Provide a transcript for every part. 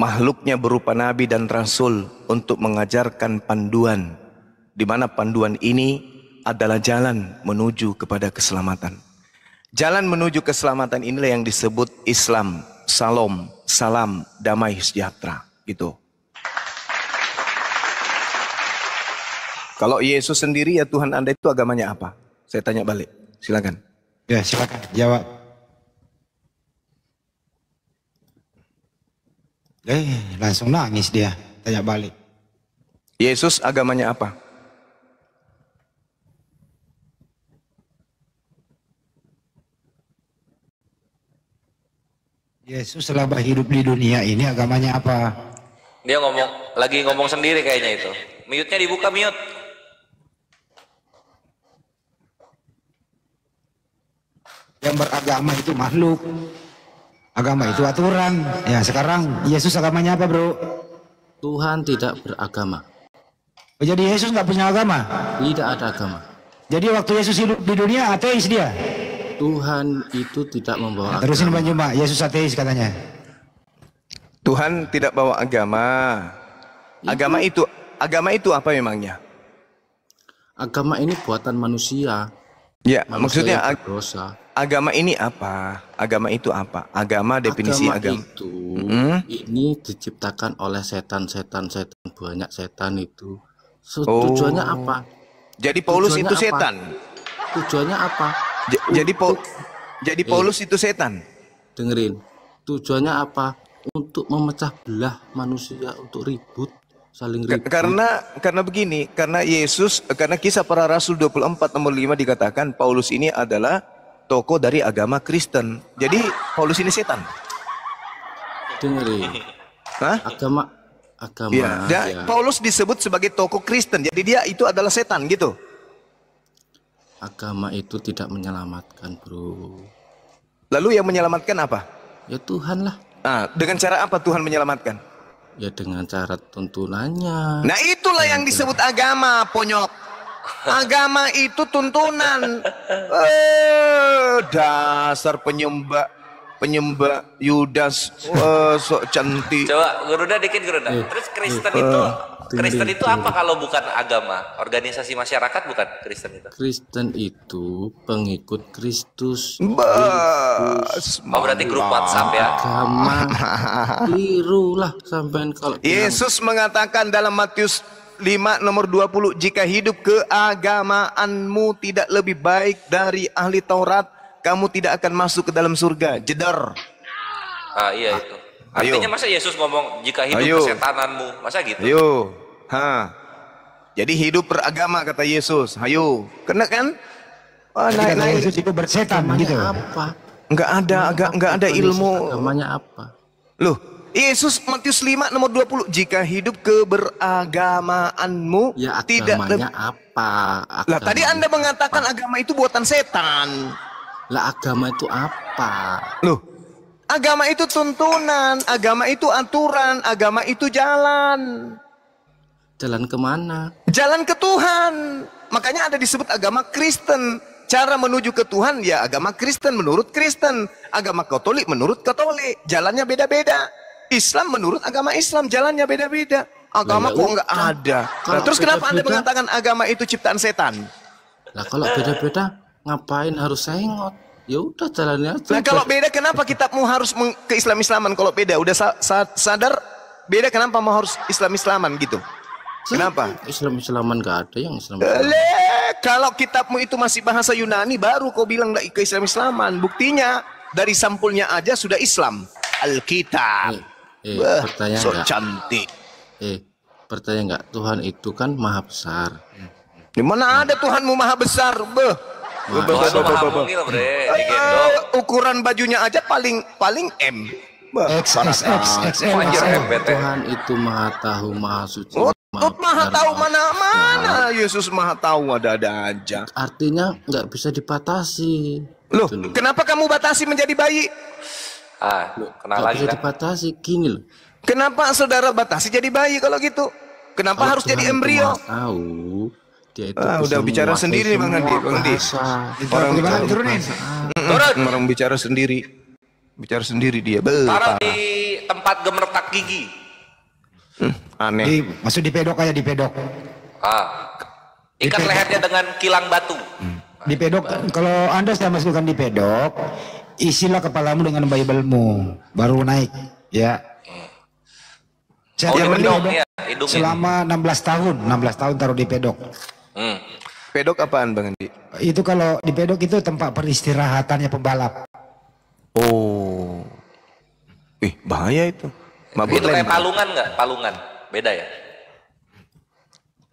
makhluknya berupa nabi dan rasul untuk mengajarkan panduan di mana panduan ini adalah jalan menuju kepada keselamatan. Jalan menuju keselamatan inilah yang disebut Islam, Salom, Salam, Damai, Sejahtera. Gitu. Kalau Yesus sendiri ya Tuhan Anda itu agamanya apa? Saya tanya balik. Silakan. Ya, silakan. Jawab. Eh, langsung nangis dia. Tanya balik. Yesus agamanya apa? Yesus selama hidup di dunia ini agamanya apa? Dia ngomong, lagi ngomong sendiri kayaknya itu. mute dibuka, mute. Yang beragama itu makhluk. Agama itu aturan. Ya sekarang Yesus agamanya apa bro? Tuhan tidak beragama. Oh, jadi Yesus nggak punya agama? Tidak ada agama. Jadi waktu Yesus hidup di dunia ateis dia? Tuhan itu tidak membawa nah, agama. Terusin Pak Yesus ateis katanya. Tuhan tidak bawa agama. Agama itu, agama itu apa memangnya? Agama ini buatan manusia. Ya, manusia maksudnya berdosa agama ini apa? Agama itu apa? Agama definisi agama. agama. Itu mm-hmm. ini diciptakan oleh setan-setan setan banyak setan itu. So, oh. Tujuannya apa? Jadi Paulus tujuannya itu apa? setan. Tujuannya apa? J Untuk... jadi Paul jadi Paulus eh. itu setan. Dengerin. Tujuannya apa? Untuk memecah belah manusia untuk ribut saling ribut. Karena karena begini, karena Yesus, karena kisah para rasul 24 nomor 5 dikatakan Paulus ini adalah toko dari agama Kristen. Jadi ini setan. Dengerin. Ya. Hah? Agama agama. Ya. ya. Paulus disebut sebagai toko Kristen. Jadi dia itu adalah setan gitu. Agama itu tidak menyelamatkan, Bro. Lalu yang menyelamatkan apa? Ya Tuhan lah. Nah, dengan cara apa Tuhan menyelamatkan? Ya dengan cara tuntunannya. Nah, itulah yang disebut agama, ponyok. Agama itu tuntunan. Eh, dasar penyembah penyembah Yudas eh, sok cantik. Coba geruda dikit gerunda. Eh, Terus Kristen eh, itu Kristen itu apa kalau bukan agama? Organisasi masyarakat bukan Kristen itu? Kristen itu pengikut Kristus. Bas. Oh berarti grup WhatsApp ya? Agama. Keliru lah sampean kalau. Yesus mengatakan dalam Matius 5 nomor 20 jika hidup keagamaanmu tidak lebih baik dari ahli Taurat kamu tidak akan masuk ke dalam surga jedar ah iya ah, itu artinya masa Yesus ngomong jika hidup Ayo. kesetananmu masa gitu Ayo ha jadi hidup beragama kata Yesus Ayo kena kan oh, naik naik Yesus itu bersetan gitu apa enggak ada enggak enggak ada ilmu namanya apa loh Yesus Matius 5 nomor 20 jika hidup keberagamaanmu ya, tidak agamanya apa agama lah tadi Anda mengatakan apa? agama itu buatan setan lah agama itu apa loh agama itu tuntunan agama itu aturan agama itu jalan jalan kemana jalan ke Tuhan makanya ada disebut agama Kristen cara menuju ke Tuhan ya agama Kristen menurut Kristen agama Katolik menurut Katolik jalannya beda-beda Islam menurut agama Islam jalannya beda-beda. Agama ya kok nggak ada. Nah, terus kenapa Anda mengatakan agama itu ciptaan setan? Nah, kalau beda-beda ngapain harus sengot? Ya udah jalannya Nah, kalau beda kenapa kitabmu harus ke Islam-islaman kalau beda? Udah sa sa sadar beda kenapa mau harus Islam-islaman gitu? Kenapa? Islam-islaman gak ada yang Islam. Eh, Le, kalau kitabmu itu masih bahasa Yunani baru kau bilang ke Islam-islaman. Buktinya dari sampulnya aja sudah Islam. Alkitab. Iya eh, Wah, percaya so enggak? cantik eh pertanyaan nggak Tuhan itu kan maha besar di mana nah. ada Tuhanmu maha besar beh ukuran bajunya aja paling paling M Tuhan itu maha tahu maha suci oh, maha, maha tahu mana mana nah. Yesus maha tahu ada ada aja artinya nggak bisa dipatasi loh gitu kenapa kamu batasi menjadi bayi Ah, kenapa kenal lagi kan? dibatasi gini loh. Kenapa saudara batasi jadi bayi kalau gitu? Kenapa oh, harus jadi embrio? Tahu. Dia itu ah, udah bicara sendiri Bang Andi, Bang Andi. Orang bicara, turunin. Turun. Orang bicara sendiri. Bicara sendiri dia. Be, Taruh di tempat gemertak gigi. Hmm, aneh. Di, masuk di pedok kayak di pedok. Ah. Ikat lehernya dengan kilang batu. Hmm. Di pedok kalau Anda saya masukkan di pedok, isilah kepalamu dengan Biblemu baru naik ya saya oh, di pedok, ya, selama 16 tahun 16 tahun taruh di pedok hmm. pedok apaan Bang Andi? itu kalau di pedok itu tempat peristirahatannya pembalap oh ih bahaya itu Mabuk itu kayak palungan nggak palungan beda ya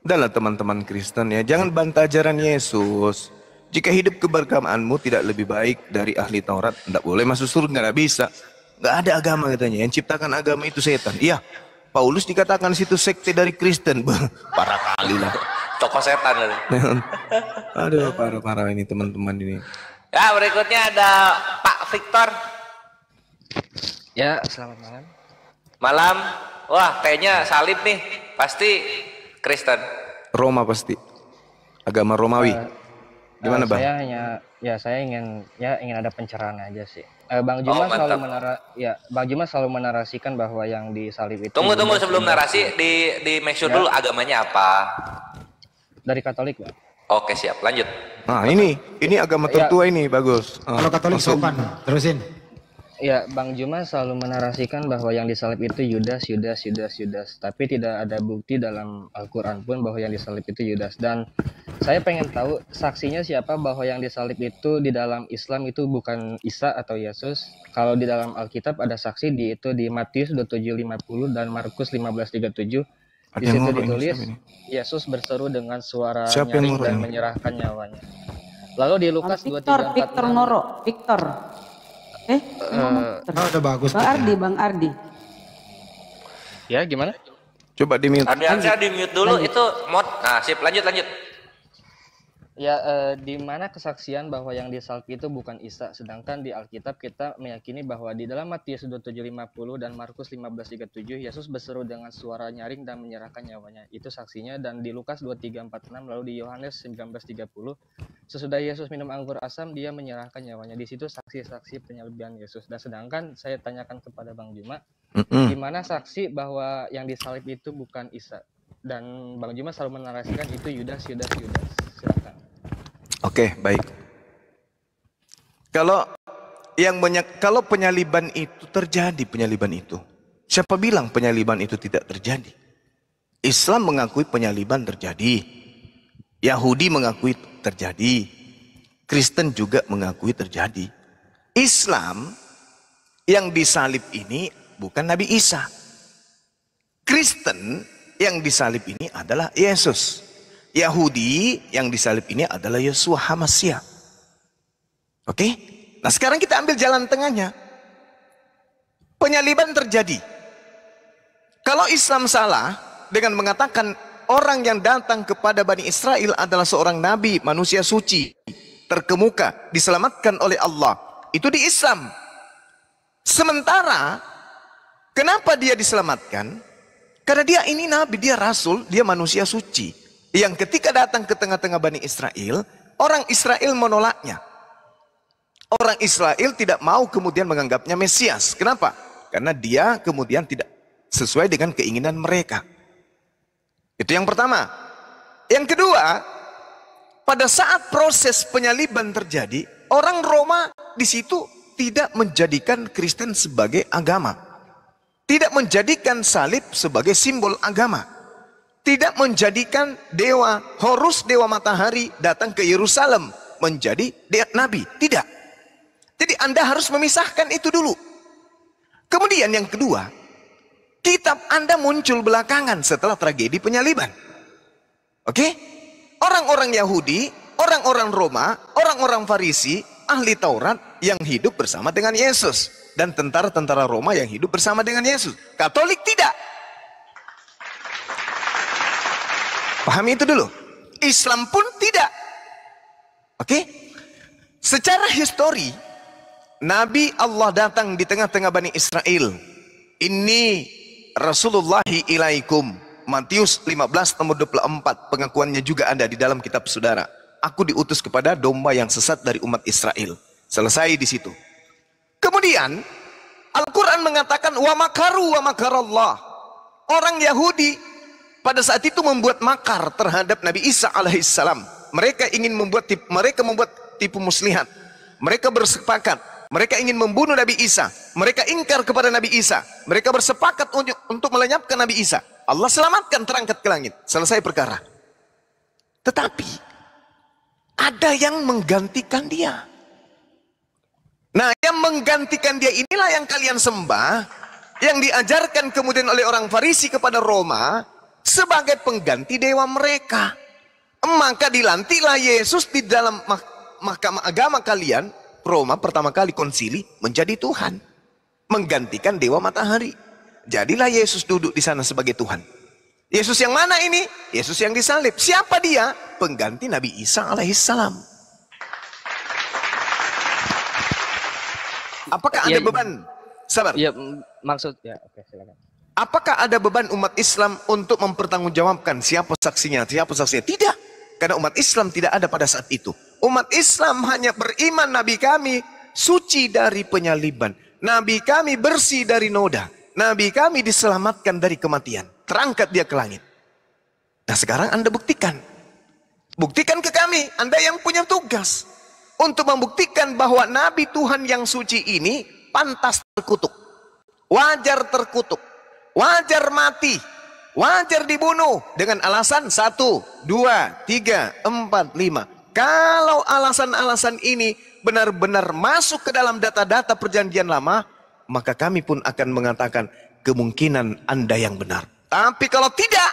adalah teman-teman Kristen ya jangan bantah ajaran Yesus jika hidup keberkamaanmu tidak lebih baik dari ahli Taurat, tidak boleh masuk surga, tidak bisa. Nggak ada agama katanya. Yang ciptakan agama itu setan. Iya, Paulus dikatakan situ sekte dari Kristen. parah kali lah. tokoh setan. Aduh, parah-parah ini teman-teman ini. Ya, berikutnya ada Pak Victor. Ya, selamat malam. Malam. Wah, kayaknya salib nih. Pasti Kristen. Roma pasti. Agama Romawi. Uh, gimana uh, bang? Saya hanya ya saya ingin ya ingin ada pencerahan aja sih. Uh, bang oh, Juma oh, selalu menara ya Bang Juma selalu menarasikan bahwa yang disalib itu. Tunggu tunggu sebelum narasi di di make sure ya. dulu agamanya apa? Dari Katolik bang. Oke siap lanjut. Nah ini ini agama ya. tertua ya. ini bagus. Uh, Kalau Katolik sopan terusin. Ya, Bang Juma selalu menarasikan bahwa yang disalib itu Yudas, Yudas, Yudas, Yudas. Tapi tidak ada bukti dalam Al-Quran pun bahwa yang disalib itu Yudas. Dan saya pengen tahu saksinya siapa bahwa yang disalib itu di dalam Islam itu bukan Isa atau Yesus. Kalau di dalam Alkitab ada saksi di itu di Matius 27:50 dan Markus 15:37. Di situ ditulis Yesus berseru dengan suara siapa nyaring dan menyerahkan nyawanya. Lalu di Lukas dua tiga empat Victor Noro, Victor. Eh, uh, oh, udah bagus. Bang Ardi, Bang Ardi. Ya, gimana? Coba di mute. Ardi aja di mute dulu lanjut. itu mod. Nah, sip, lanjut lanjut. Ya, eh, di mana kesaksian bahwa yang disalki itu bukan Isa, sedangkan di Alkitab kita meyakini bahwa di dalam Matius 27:50 dan Markus 15:37 Yesus berseru dengan suara nyaring dan menyerahkan nyawanya. Itu saksinya dan di Lukas 23:46 lalu di Yohanes 19:30 sesudah Yesus minum anggur asam dia menyerahkan nyawanya. Di situ saksi-saksi penyaliban Yesus. Dan sedangkan saya tanyakan kepada Bang Juma, di mana saksi bahwa yang disalib itu bukan Isa? Dan Bang Juma selalu menarasikan itu Yudas, Yudas, Yudas. Silakan. Oke, okay, baik. Kalau yang banyak, kalau penyaliban itu terjadi, penyaliban itu. Siapa bilang penyaliban itu tidak terjadi? Islam mengakui penyaliban terjadi. Yahudi mengakui terjadi. Kristen juga mengakui terjadi. Islam yang disalib ini bukan Nabi Isa. Kristen yang disalib ini adalah Yesus. Yahudi yang disalib ini adalah Yosua Hamasya. Oke? Nah sekarang kita ambil jalan tengahnya. Penyaliban terjadi. Kalau Islam salah dengan mengatakan orang yang datang kepada Bani Israel adalah seorang nabi, manusia suci, terkemuka, diselamatkan oleh Allah. Itu di Islam. Sementara, kenapa dia diselamatkan? Karena dia ini nabi, dia rasul, dia manusia suci yang ketika datang ke tengah-tengah Bani Israel, orang Israel menolaknya. Orang Israel tidak mau kemudian menganggapnya Mesias. Kenapa? Karena dia kemudian tidak sesuai dengan keinginan mereka. Itu yang pertama. Yang kedua, pada saat proses penyaliban terjadi, orang Roma di situ tidak menjadikan Kristen sebagai agama. Tidak menjadikan salib sebagai simbol agama tidak menjadikan dewa Horus dewa matahari datang ke Yerusalem menjadi dewa nabi, tidak. Jadi Anda harus memisahkan itu dulu. Kemudian yang kedua, kitab Anda muncul belakangan setelah tragedi penyaliban. Oke? Orang-orang Yahudi, orang-orang Roma, orang-orang Farisi, ahli Taurat yang hidup bersama dengan Yesus dan tentara-tentara Roma yang hidup bersama dengan Yesus. Katolik tidak. Pahami itu dulu. Islam pun tidak. Oke? Okay? Secara histori, Nabi Allah datang di tengah-tengah Bani Israel. Ini Rasulullah ilaikum. Matius 15 nomor 24 pengakuannya juga ada di dalam kitab saudara. Aku diutus kepada domba yang sesat dari umat Israel. Selesai di situ. Kemudian Al-Quran mengatakan wa makaru wa makarallah. Orang Yahudi pada saat itu membuat makar terhadap Nabi Isa alaihissalam. Mereka ingin membuat tipu, mereka membuat tipu muslihat. Mereka bersepakat. Mereka ingin membunuh Nabi Isa. Mereka ingkar kepada Nabi Isa. Mereka bersepakat untuk, untuk melenyapkan Nabi Isa. Allah selamatkan terangkat ke langit. Selesai perkara. Tetapi ada yang menggantikan dia. Nah, yang menggantikan dia inilah yang kalian sembah, yang diajarkan kemudian oleh orang Farisi kepada Roma, sebagai pengganti dewa mereka. Maka dilantiklah Yesus di dalam mahkamah agama kalian, Roma pertama kali konsili menjadi Tuhan. Menggantikan dewa matahari. Jadilah Yesus duduk di sana sebagai Tuhan. Yesus yang mana ini? Yesus yang disalib. Siapa dia? Pengganti Nabi Isa alaihissalam. Apakah ya, ada iya. beban? Sabar. Ya, maksud ya, oke silakan. Apakah ada beban umat Islam untuk mempertanggungjawabkan siapa saksinya, siapa saksinya? Tidak. Karena umat Islam tidak ada pada saat itu. Umat Islam hanya beriman Nabi kami suci dari penyaliban. Nabi kami bersih dari noda. Nabi kami diselamatkan dari kematian. Terangkat dia ke langit. Nah sekarang Anda buktikan. Buktikan ke kami, Anda yang punya tugas. Untuk membuktikan bahwa Nabi Tuhan yang suci ini pantas terkutuk. Wajar terkutuk. Wajar mati, wajar dibunuh dengan alasan satu, dua, tiga, empat, lima. Kalau alasan-alasan ini benar-benar masuk ke dalam data-data perjanjian lama, maka kami pun akan mengatakan kemungkinan Anda yang benar. Tapi kalau tidak,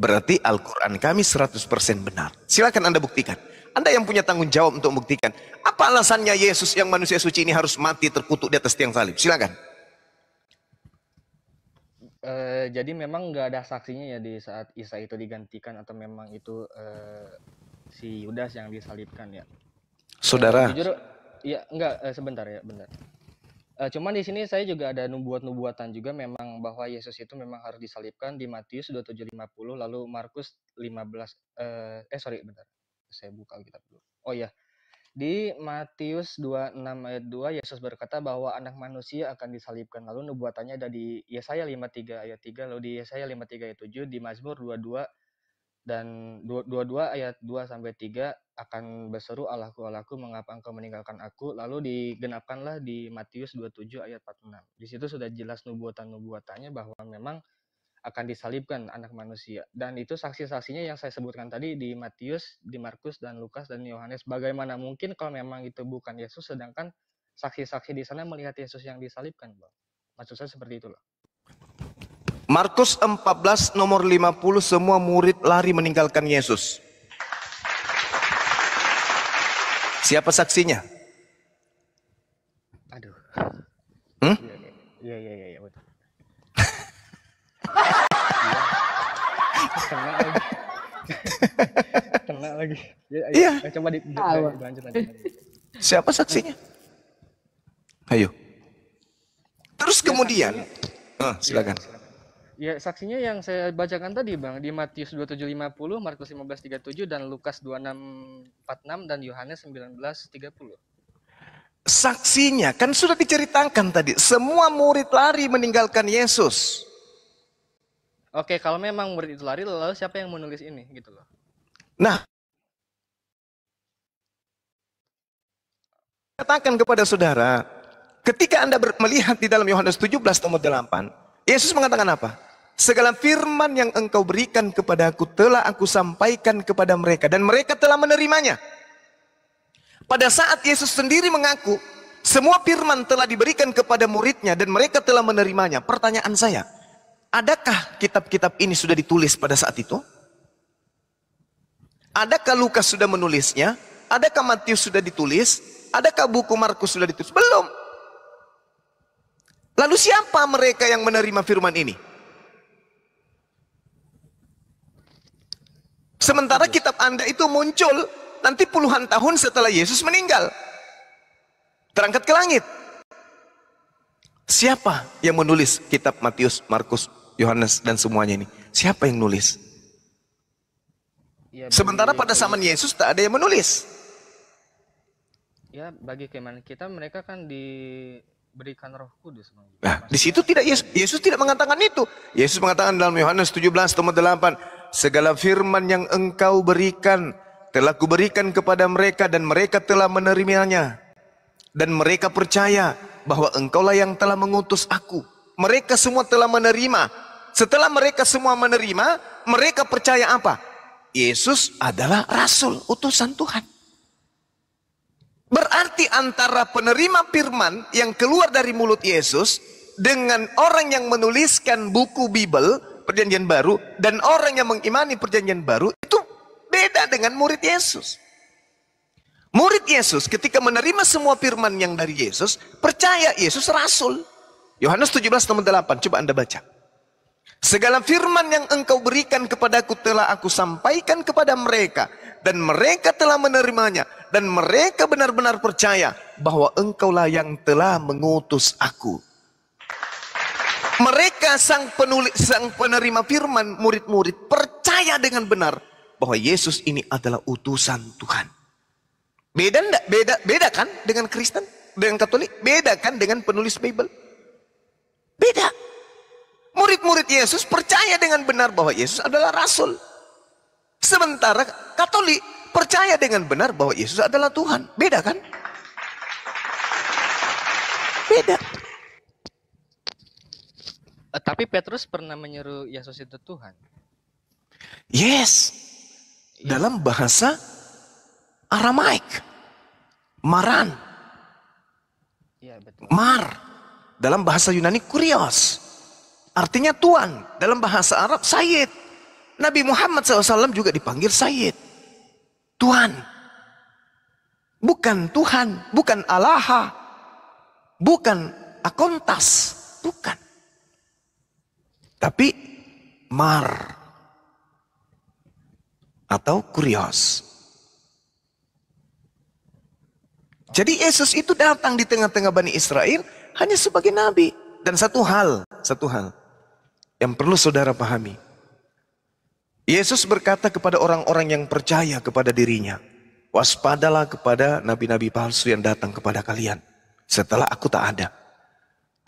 berarti Al-Quran kami 100% benar. Silakan Anda buktikan. Anda yang punya tanggung jawab untuk membuktikan. Apa alasannya Yesus yang manusia suci ini harus mati terkutuk di atas tiang salib? Silakan. Eh, jadi memang nggak ada saksinya ya di saat Isa itu digantikan atau memang itu uh, si Yudas yang disalibkan ya. Eh, Saudara. Iya jujur, ya enggak uh, sebentar ya, bentar. Uh, cuman di sini saya juga ada nubuat-nubuatan juga memang bahwa Yesus itu memang harus disalibkan di Matius 27:50 lalu Markus 15 uh, eh sorry bentar. Saya buka Alkitab dulu. Oh iya, di Matius 26 ayat 2 Yesus berkata bahwa anak manusia akan disalibkan. Lalu nubuatannya ada di Yesaya 53 ayat 3, lalu di Yesaya 53 ayat 7, di Mazmur 22 dan 22 ayat 2 sampai 3 akan berseru Allahku Allahku mengapa engkau meninggalkan aku lalu digenapkanlah di Matius 27 ayat 46. Di situ sudah jelas nubuatan-nubuatannya bahwa memang akan disalibkan anak manusia. Dan itu saksi-saksinya yang saya sebutkan tadi di Matius, di Markus, dan Lukas, dan Yohanes. Bagaimana mungkin kalau memang itu bukan Yesus, sedangkan saksi-saksi di sana melihat Yesus yang disalibkan, Bang. Maksud saya seperti itulah. Markus 14 nomor 50 semua murid lari meninggalkan Yesus. Siapa saksinya? Aduh. Hmm? Iya iya iya, iya betul. kena lagi kena lagi ya, ayo, iya ayo, coba di, lanjut, lanjut, lanjut. siapa saksinya ayo terus ya, kemudian saksinya, oh, silakan ya, Ya, saksinya yang saya bacakan tadi, Bang, di Matius 2750, Markus 1537 dan Lukas 2646 dan Yohanes 1930. Saksinya kan sudah diceritakan tadi, semua murid lari meninggalkan Yesus. Oke, kalau memang murid itu lari, lalu siapa yang menulis ini gitu loh. Nah, katakan kepada saudara, ketika Anda melihat di dalam Yohanes 17 nomor 8, Yesus mengatakan apa? Segala firman yang engkau berikan kepada aku telah aku sampaikan kepada mereka dan mereka telah menerimanya. Pada saat Yesus sendiri mengaku, semua firman telah diberikan kepada muridnya dan mereka telah menerimanya. Pertanyaan saya, Adakah kitab-kitab ini sudah ditulis pada saat itu? Adakah Lukas sudah menulisnya? Adakah Matius sudah ditulis? Adakah buku Markus sudah ditulis? Belum. Lalu siapa mereka yang menerima firman ini? Sementara kitab Anda itu muncul nanti puluhan tahun setelah Yesus meninggal. Terangkat ke langit. Siapa yang menulis kitab Matius, Markus, Yohanes dan semuanya ini. Siapa yang nulis? Ya, Sementara pada zaman Yesus tak ada yang menulis. Ya, bagi keman kita mereka kan diberikan Roh Kudus. Nah, di situ tidak Yesus, Yesus tidak mengatakan itu. Yesus mengatakan dalam Yohanes 17 8, segala firman yang engkau berikan telah kuberikan kepada mereka dan mereka telah menerimanya dan mereka percaya bahwa engkaulah yang telah mengutus aku. Mereka semua telah menerima setelah mereka semua menerima, mereka percaya apa? Yesus adalah rasul, utusan Tuhan. Berarti antara penerima firman yang keluar dari mulut Yesus dengan orang yang menuliskan buku Bible, perjanjian baru, dan orang yang mengimani perjanjian baru, itu beda dengan murid Yesus. Murid Yesus ketika menerima semua firman yang dari Yesus, percaya Yesus rasul. Yohanes 17, 8, coba Anda baca. Segala firman yang engkau berikan kepadaku telah aku sampaikan kepada mereka. Dan mereka telah menerimanya. Dan mereka benar-benar percaya bahwa engkaulah yang telah mengutus aku. Mereka sang penulis, sang penerima firman, murid-murid percaya dengan benar bahwa Yesus ini adalah utusan Tuhan. Beda enggak? Beda, beda kan dengan Kristen? Dengan Katolik? Beda kan dengan penulis Bible? Beda. Murid-murid Yesus percaya dengan benar bahwa Yesus adalah rasul. Sementara Katolik percaya dengan benar bahwa Yesus adalah Tuhan. Beda kan? Beda. Eh, tapi Petrus pernah menyuruh Yesus itu Tuhan. Yes. Iya. Dalam bahasa Aramaik. Maran. Ya, betul. Mar. Dalam bahasa Yunani kurios. Artinya tuan. Dalam bahasa Arab, Sayyid. Nabi Muhammad SAW juga dipanggil Sayyid. Tuhan. Bukan Tuhan. Bukan Allaha. Bukan akontas. Bukan. Tapi mar. Atau kurios. Jadi Yesus itu datang di tengah-tengah Bani Israel hanya sebagai nabi. Dan satu hal, satu hal yang perlu saudara pahami. Yesus berkata kepada orang-orang yang percaya kepada dirinya, waspadalah kepada nabi-nabi palsu yang datang kepada kalian setelah aku tak ada.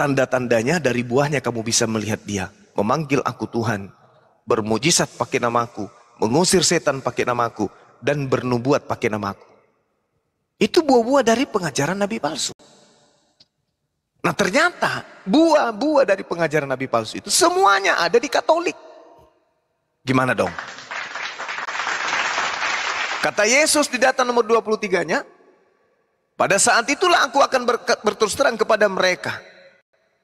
Tanda-tandanya dari buahnya kamu bisa melihat dia, memanggil aku Tuhan, bermujizat pakai namaku, mengusir setan pakai namaku, dan bernubuat pakai namaku. Itu buah-buah dari pengajaran nabi palsu. Nah ternyata buah-buah dari pengajaran Nabi palsu itu semuanya ada di Katolik. Gimana dong? Kata Yesus di data nomor 23-nya, pada saat itulah aku akan berterus terang kepada mereka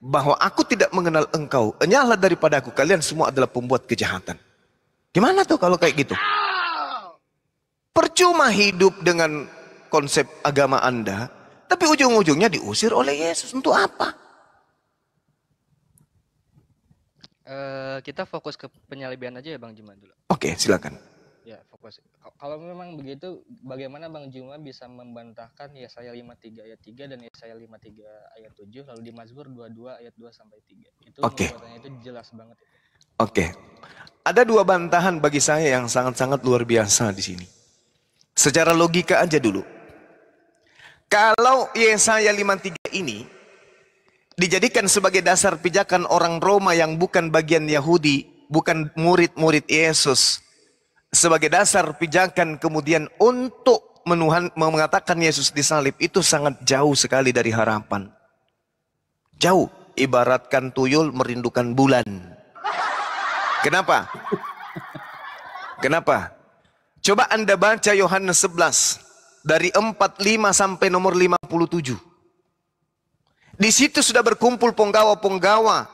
bahwa aku tidak mengenal engkau. Enyahlah daripada aku, kalian semua adalah pembuat kejahatan. Gimana tuh kalau kayak gitu? Percuma hidup dengan konsep agama Anda tapi ujung-ujungnya diusir oleh Yesus. Untuk apa? Uh, kita fokus ke penyalibian aja ya Bang Juma dulu. Oke, okay, silakan. Ya, fokus. Kalau memang begitu, bagaimana Bang Juma bisa membantahkan Yesaya 53 ayat 3 dan Yesaya 53 ayat 7 lalu di Mazmur 22 ayat 2 sampai 3. Itu okay. itu jelas banget Oke. Okay. Ada dua bantahan bagi saya yang sangat-sangat luar biasa di sini. Secara logika aja dulu. Kalau Yesaya 53 ini dijadikan sebagai dasar pijakan orang Roma yang bukan bagian Yahudi, bukan murid-murid Yesus, sebagai dasar pijakan kemudian untuk menuhan, mengatakan Yesus disalib itu sangat jauh sekali dari harapan. Jauh, ibaratkan tuyul merindukan bulan. Kenapa? Kenapa? Coba Anda baca Yohanes 11 dari 45 sampai nomor 57. Di situ sudah berkumpul penggawa-penggawa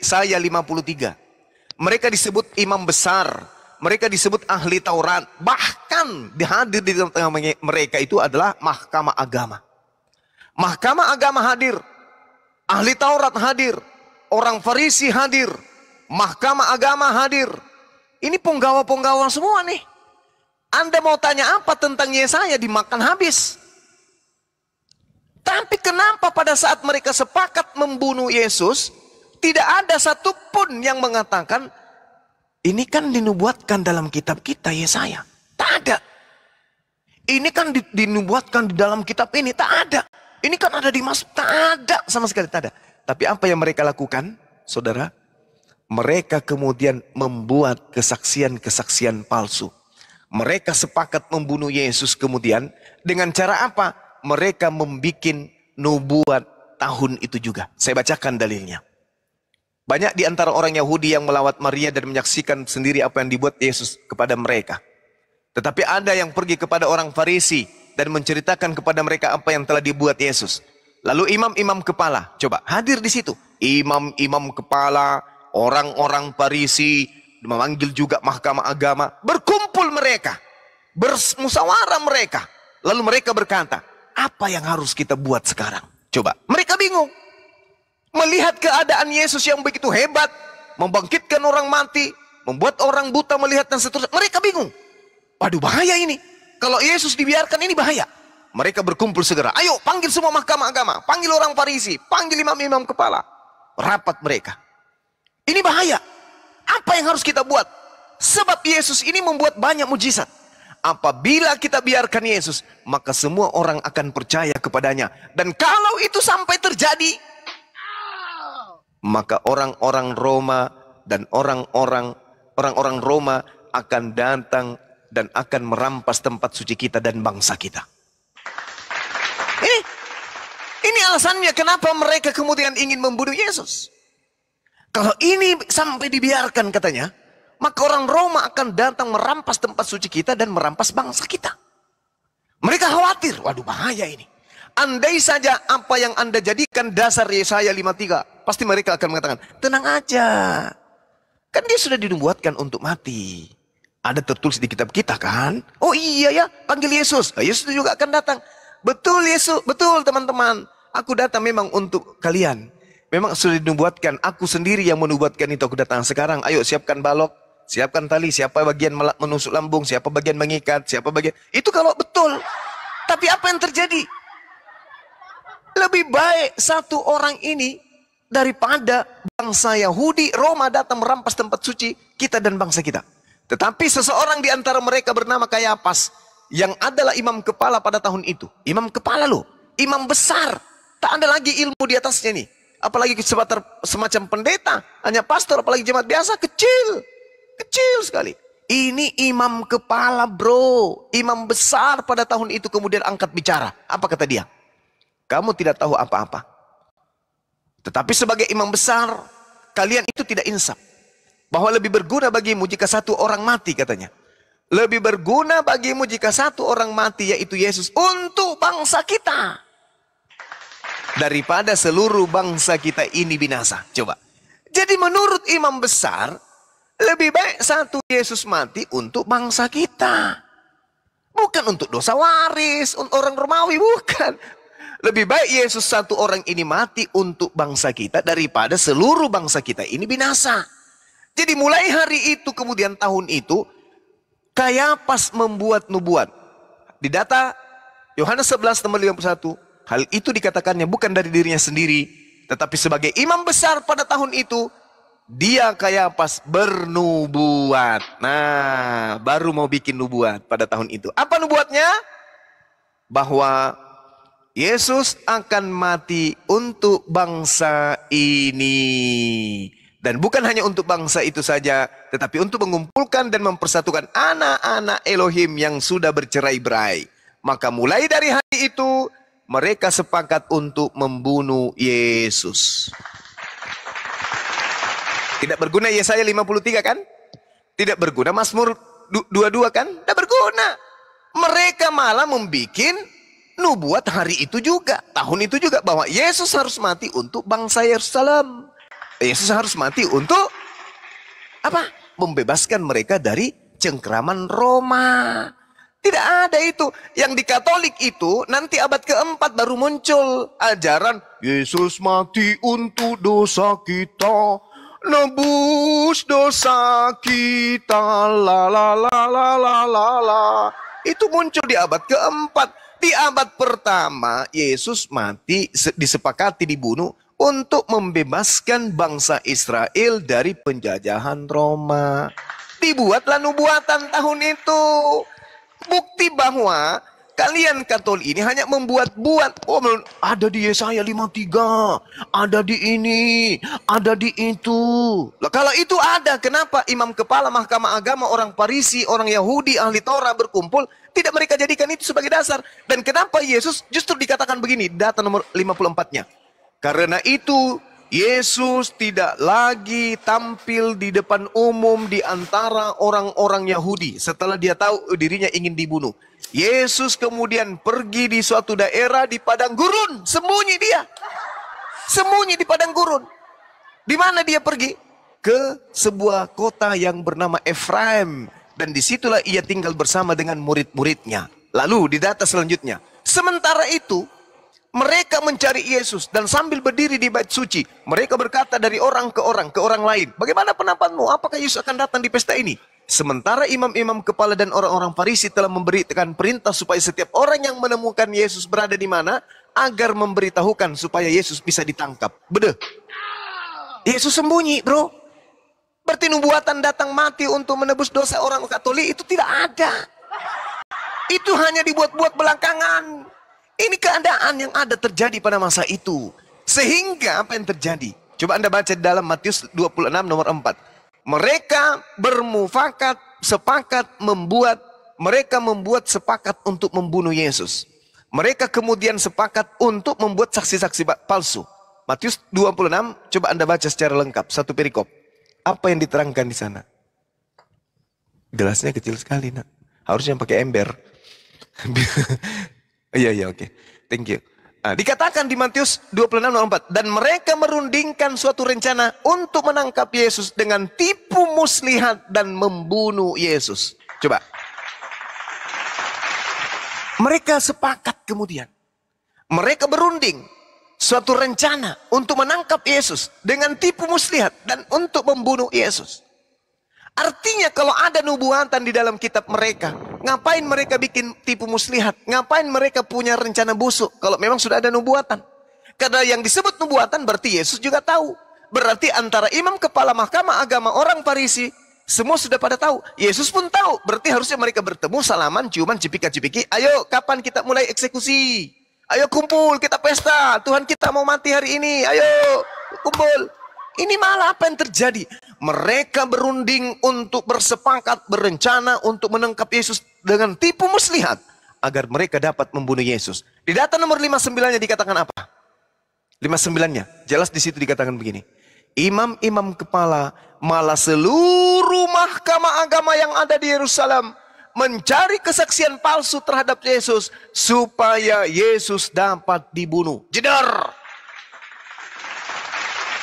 saya 53. Mereka disebut imam besar, mereka disebut ahli Taurat, bahkan dihadir di tengah tengah mereka itu adalah mahkamah agama. Mahkamah agama hadir, ahli Taurat hadir, orang Farisi hadir, mahkamah agama hadir. Ini penggawa-penggawa semua nih. Anda mau tanya apa tentang Yesaya dimakan habis. Tapi kenapa pada saat mereka sepakat membunuh Yesus, tidak ada satupun yang mengatakan, ini kan dinubuatkan dalam kitab kita Yesaya. Tak ada. Ini kan dinubuatkan di dalam kitab ini. Tak ada. Ini kan ada di masuk. Tak ada. Sama sekali tak ada. Tapi apa yang mereka lakukan, saudara? Mereka kemudian membuat kesaksian-kesaksian palsu. Mereka sepakat membunuh Yesus kemudian dengan cara apa? Mereka membuat nubuat tahun itu juga. Saya bacakan dalilnya. Banyak di antara orang Yahudi yang melawat Maria dan menyaksikan sendiri apa yang dibuat Yesus kepada mereka. Tetapi ada yang pergi kepada orang Farisi dan menceritakan kepada mereka apa yang telah dibuat Yesus. Lalu imam-imam kepala, coba hadir di situ. Imam-imam kepala, orang-orang Farisi, memanggil juga mahkamah agama, berkumpul mereka, bermusawarah mereka. Lalu mereka berkata, apa yang harus kita buat sekarang? Coba, mereka bingung. Melihat keadaan Yesus yang begitu hebat, membangkitkan orang mati, membuat orang buta melihat dan seterusnya. Mereka bingung. Waduh bahaya ini. Kalau Yesus dibiarkan ini bahaya. Mereka berkumpul segera. Ayo panggil semua mahkamah agama. Panggil orang Farisi. Panggil imam-imam kepala. Rapat mereka. Ini bahaya. Apa yang harus kita buat? Sebab Yesus ini membuat banyak mujizat. Apabila kita biarkan Yesus, maka semua orang akan percaya kepadanya. Dan kalau itu sampai terjadi, maka orang-orang Roma dan orang-orang orang-orang Roma akan datang dan akan merampas tempat suci kita dan bangsa kita. Ini ini alasannya kenapa mereka kemudian ingin membunuh Yesus. Kalau ini sampai dibiarkan katanya, maka orang Roma akan datang merampas tempat suci kita dan merampas bangsa kita. Mereka khawatir, waduh bahaya ini. Andai saja apa yang Anda jadikan dasar Yesaya 53, pasti mereka akan mengatakan, tenang aja. Kan dia sudah dibuatkan untuk mati. Ada tertulis di kitab kita kan? Oh iya ya, panggil Yesus. Nah, Yesus juga akan datang. Betul Yesus, betul teman-teman. Aku datang memang untuk kalian. Memang sudah dinubuatkan, aku sendiri yang menubuatkan itu, aku datang sekarang, ayo siapkan balok, siapkan tali, siapa bagian menusuk lambung, siapa bagian mengikat, siapa bagian... Itu kalau betul. Tapi apa yang terjadi? Lebih baik satu orang ini daripada bangsa Yahudi, Roma datang merampas tempat suci kita dan bangsa kita. Tetapi seseorang di antara mereka bernama Kayapas yang adalah imam kepala pada tahun itu. Imam kepala loh, imam besar. Tak ada lagi ilmu di atasnya nih apalagi semacam pendeta, hanya pastor, apalagi jemaat biasa, kecil. Kecil sekali. Ini imam kepala bro, imam besar pada tahun itu kemudian angkat bicara. Apa kata dia? Kamu tidak tahu apa-apa. Tetapi sebagai imam besar, kalian itu tidak insaf. Bahwa lebih berguna bagimu jika satu orang mati katanya. Lebih berguna bagimu jika satu orang mati yaitu Yesus untuk bangsa kita daripada seluruh bangsa kita ini binasa. Coba. Jadi menurut imam besar, lebih baik satu Yesus mati untuk bangsa kita. Bukan untuk dosa waris, untuk orang Romawi, bukan. Lebih baik Yesus satu orang ini mati untuk bangsa kita daripada seluruh bangsa kita ini binasa. Jadi mulai hari itu kemudian tahun itu, Kayapas membuat nubuat. Di data Yohanes 11 nomor 51, Hal itu dikatakannya bukan dari dirinya sendiri, tetapi sebagai imam besar pada tahun itu, dia kayak pas bernubuat. Nah, baru mau bikin nubuat pada tahun itu. Apa nubuatnya? Bahwa Yesus akan mati untuk bangsa ini. Dan bukan hanya untuk bangsa itu saja, tetapi untuk mengumpulkan dan mempersatukan anak-anak Elohim yang sudah bercerai-berai. Maka mulai dari hari itu, mereka sepakat untuk membunuh Yesus. Tidak berguna Yesaya 53 kan? Tidak berguna Mazmur 22 kan? Tidak berguna. Mereka malah membuat nubuat hari itu juga, tahun itu juga bahwa Yesus harus mati untuk bangsa Yerusalem. Yesus harus mati untuk apa? Membebaskan mereka dari cengkeraman Roma. Tidak ada itu. Yang di Katolik itu nanti abad keempat baru muncul ajaran Yesus mati untuk dosa kita, nebus dosa kita, la la la la la la la. Itu muncul di abad keempat. Di abad pertama Yesus mati disepakati dibunuh untuk membebaskan bangsa Israel dari penjajahan Roma. Dibuatlah nubuatan tahun itu Bukti bahwa kalian Katolik ini hanya membuat-buat. Oh, ada di Yesaya 53, ada di ini, ada di itu. Lah, kalau itu ada, kenapa imam kepala Mahkamah Agama, orang Parisi, orang Yahudi, ahli Torah berkumpul, tidak mereka jadikan itu sebagai dasar? Dan kenapa Yesus justru dikatakan begini, data nomor 54-nya. Karena itu Yesus tidak lagi tampil di depan umum di antara orang-orang Yahudi setelah dia tahu dirinya ingin dibunuh. Yesus kemudian pergi di suatu daerah di padang gurun, sembunyi dia. Sembunyi di padang gurun. Di mana dia pergi? Ke sebuah kota yang bernama Efraim dan disitulah ia tinggal bersama dengan murid-muridnya. Lalu di data selanjutnya, sementara itu mereka mencari Yesus dan sambil berdiri di bait suci, mereka berkata dari orang ke orang ke orang lain, "Bagaimana pendapatmu? Apakah Yesus akan datang di pesta ini?" Sementara imam-imam kepala dan orang-orang Farisi telah memberikan perintah supaya setiap orang yang menemukan Yesus berada di mana agar memberitahukan supaya Yesus bisa ditangkap. Bede. Yesus sembunyi, Bro. Berarti nubuatan datang mati untuk menebus dosa orang Katolik itu tidak ada. Itu hanya dibuat-buat belakangan. Ini keadaan yang ada terjadi pada masa itu. Sehingga apa yang terjadi? Coba Anda baca dalam Matius 26 nomor 4. Mereka bermufakat, sepakat membuat, mereka membuat sepakat untuk membunuh Yesus. Mereka kemudian sepakat untuk membuat saksi-saksi palsu. Matius 26, coba Anda baca secara lengkap, satu perikop. Apa yang diterangkan di sana? Gelasnya kecil sekali, nak. Harusnya pakai ember. Iya, iya, oke. Okay. Thank you. Nah, dikatakan di Matius 26:4 dan mereka merundingkan suatu rencana untuk menangkap Yesus dengan tipu muslihat dan membunuh Yesus. Coba. Mereka sepakat kemudian. Mereka berunding suatu rencana untuk menangkap Yesus dengan tipu muslihat dan untuk membunuh Yesus. Artinya kalau ada nubuatan di dalam kitab mereka, ngapain mereka bikin tipu muslihat? Ngapain mereka punya rencana busuk kalau memang sudah ada nubuatan? Karena yang disebut nubuatan berarti Yesus juga tahu. Berarti antara imam kepala mahkamah agama orang Farisi semua sudah pada tahu. Yesus pun tahu. Berarti harusnya mereka bertemu, salaman, ciuman, cipika-cipiki. Ayo, kapan kita mulai eksekusi? Ayo kumpul, kita pesta. Tuhan kita mau mati hari ini. Ayo, kumpul. Ini malah apa yang terjadi? Mereka berunding untuk bersepakat, berencana untuk menangkap Yesus dengan tipu muslihat. Agar mereka dapat membunuh Yesus. Di data nomor 59-nya dikatakan apa? 59-nya. Jelas di situ dikatakan begini. Imam-imam kepala malah seluruh mahkamah agama yang ada di Yerusalem mencari kesaksian palsu terhadap Yesus supaya Yesus dapat dibunuh. Jedar!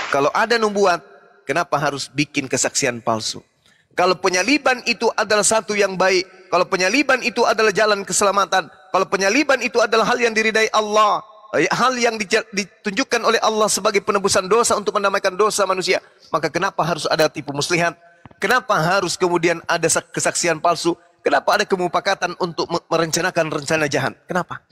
Kalau ada nubuat, kenapa harus bikin kesaksian palsu? Kalau penyaliban itu adalah satu yang baik, kalau penyaliban itu adalah jalan keselamatan, kalau penyaliban itu adalah hal yang diridai Allah, eh, hal yang ditunjukkan oleh Allah sebagai penebusan dosa untuk mendamaikan dosa manusia, maka kenapa harus ada tipu muslihat? Kenapa harus kemudian ada kesaksian palsu? Kenapa ada kemupakatan untuk merencanakan rencana jahat? Kenapa?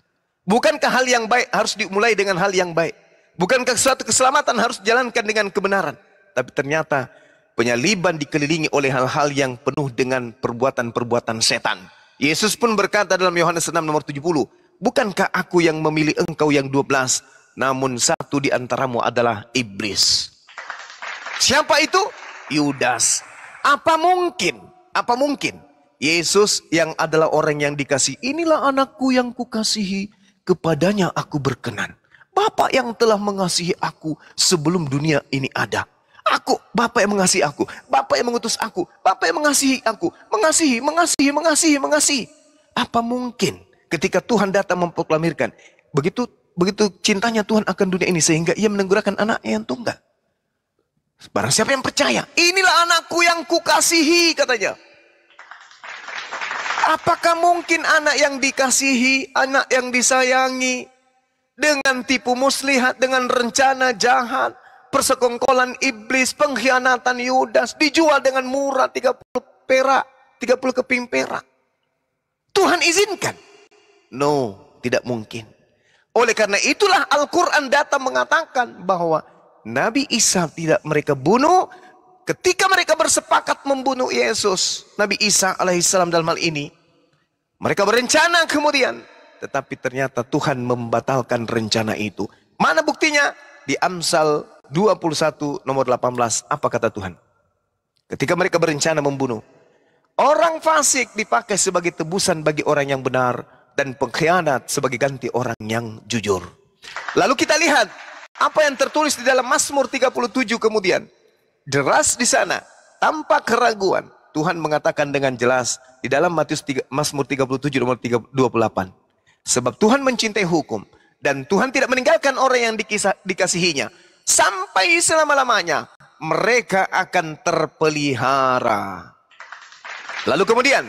Bukankah hal yang baik harus dimulai dengan hal yang baik? Bukankah suatu keselamatan harus dijalankan dengan kebenaran? Tapi ternyata penyaliban dikelilingi oleh hal-hal yang penuh dengan perbuatan-perbuatan setan. Yesus pun berkata dalam Yohanes 6 nomor 70, Bukankah aku yang memilih engkau yang 12, namun satu di antaramu adalah iblis. Siapa itu? Yudas. Apa mungkin? Apa mungkin? Yesus yang adalah orang yang dikasih, inilah anakku yang kukasihi, kepadanya aku berkenan. Bapa yang telah mengasihi aku sebelum dunia ini ada. Aku, Bapak yang mengasihi aku. Bapak yang mengutus aku. Bapak yang mengasihi aku. Mengasihi, mengasihi, mengasihi, mengasihi. Apa mungkin ketika Tuhan datang memproklamirkan. Begitu begitu cintanya Tuhan akan dunia ini. Sehingga ia menenggurakan anaknya yang tunggal. Barang siapa yang percaya. Inilah anakku yang kukasihi katanya. Apakah mungkin anak yang dikasihi, anak yang disayangi, dengan tipu muslihat, dengan rencana jahat, persekongkolan iblis, pengkhianatan Yudas, dijual dengan murah 30 perak, 30 keping perak. Tuhan izinkan. No, tidak mungkin. Oleh karena itulah Al-Quran datang mengatakan bahwa Nabi Isa tidak mereka bunuh, ketika mereka bersepakat membunuh Yesus, Nabi Isa alaihissalam dalam hal ini, mereka berencana kemudian tetapi ternyata Tuhan membatalkan rencana itu. Mana buktinya? Di Amsal 21 nomor 18. Apa kata Tuhan? Ketika mereka berencana membunuh. Orang fasik dipakai sebagai tebusan bagi orang yang benar. Dan pengkhianat sebagai ganti orang yang jujur. Lalu kita lihat. Apa yang tertulis di dalam Mazmur 37 kemudian. Deras di sana. Tanpa keraguan. Tuhan mengatakan dengan jelas di dalam Matius 3, Mazmur 37 nomor 28. Sebab Tuhan mencintai hukum. Dan Tuhan tidak meninggalkan orang yang dikisah, dikasihinya. Sampai selama-lamanya mereka akan terpelihara. Lalu kemudian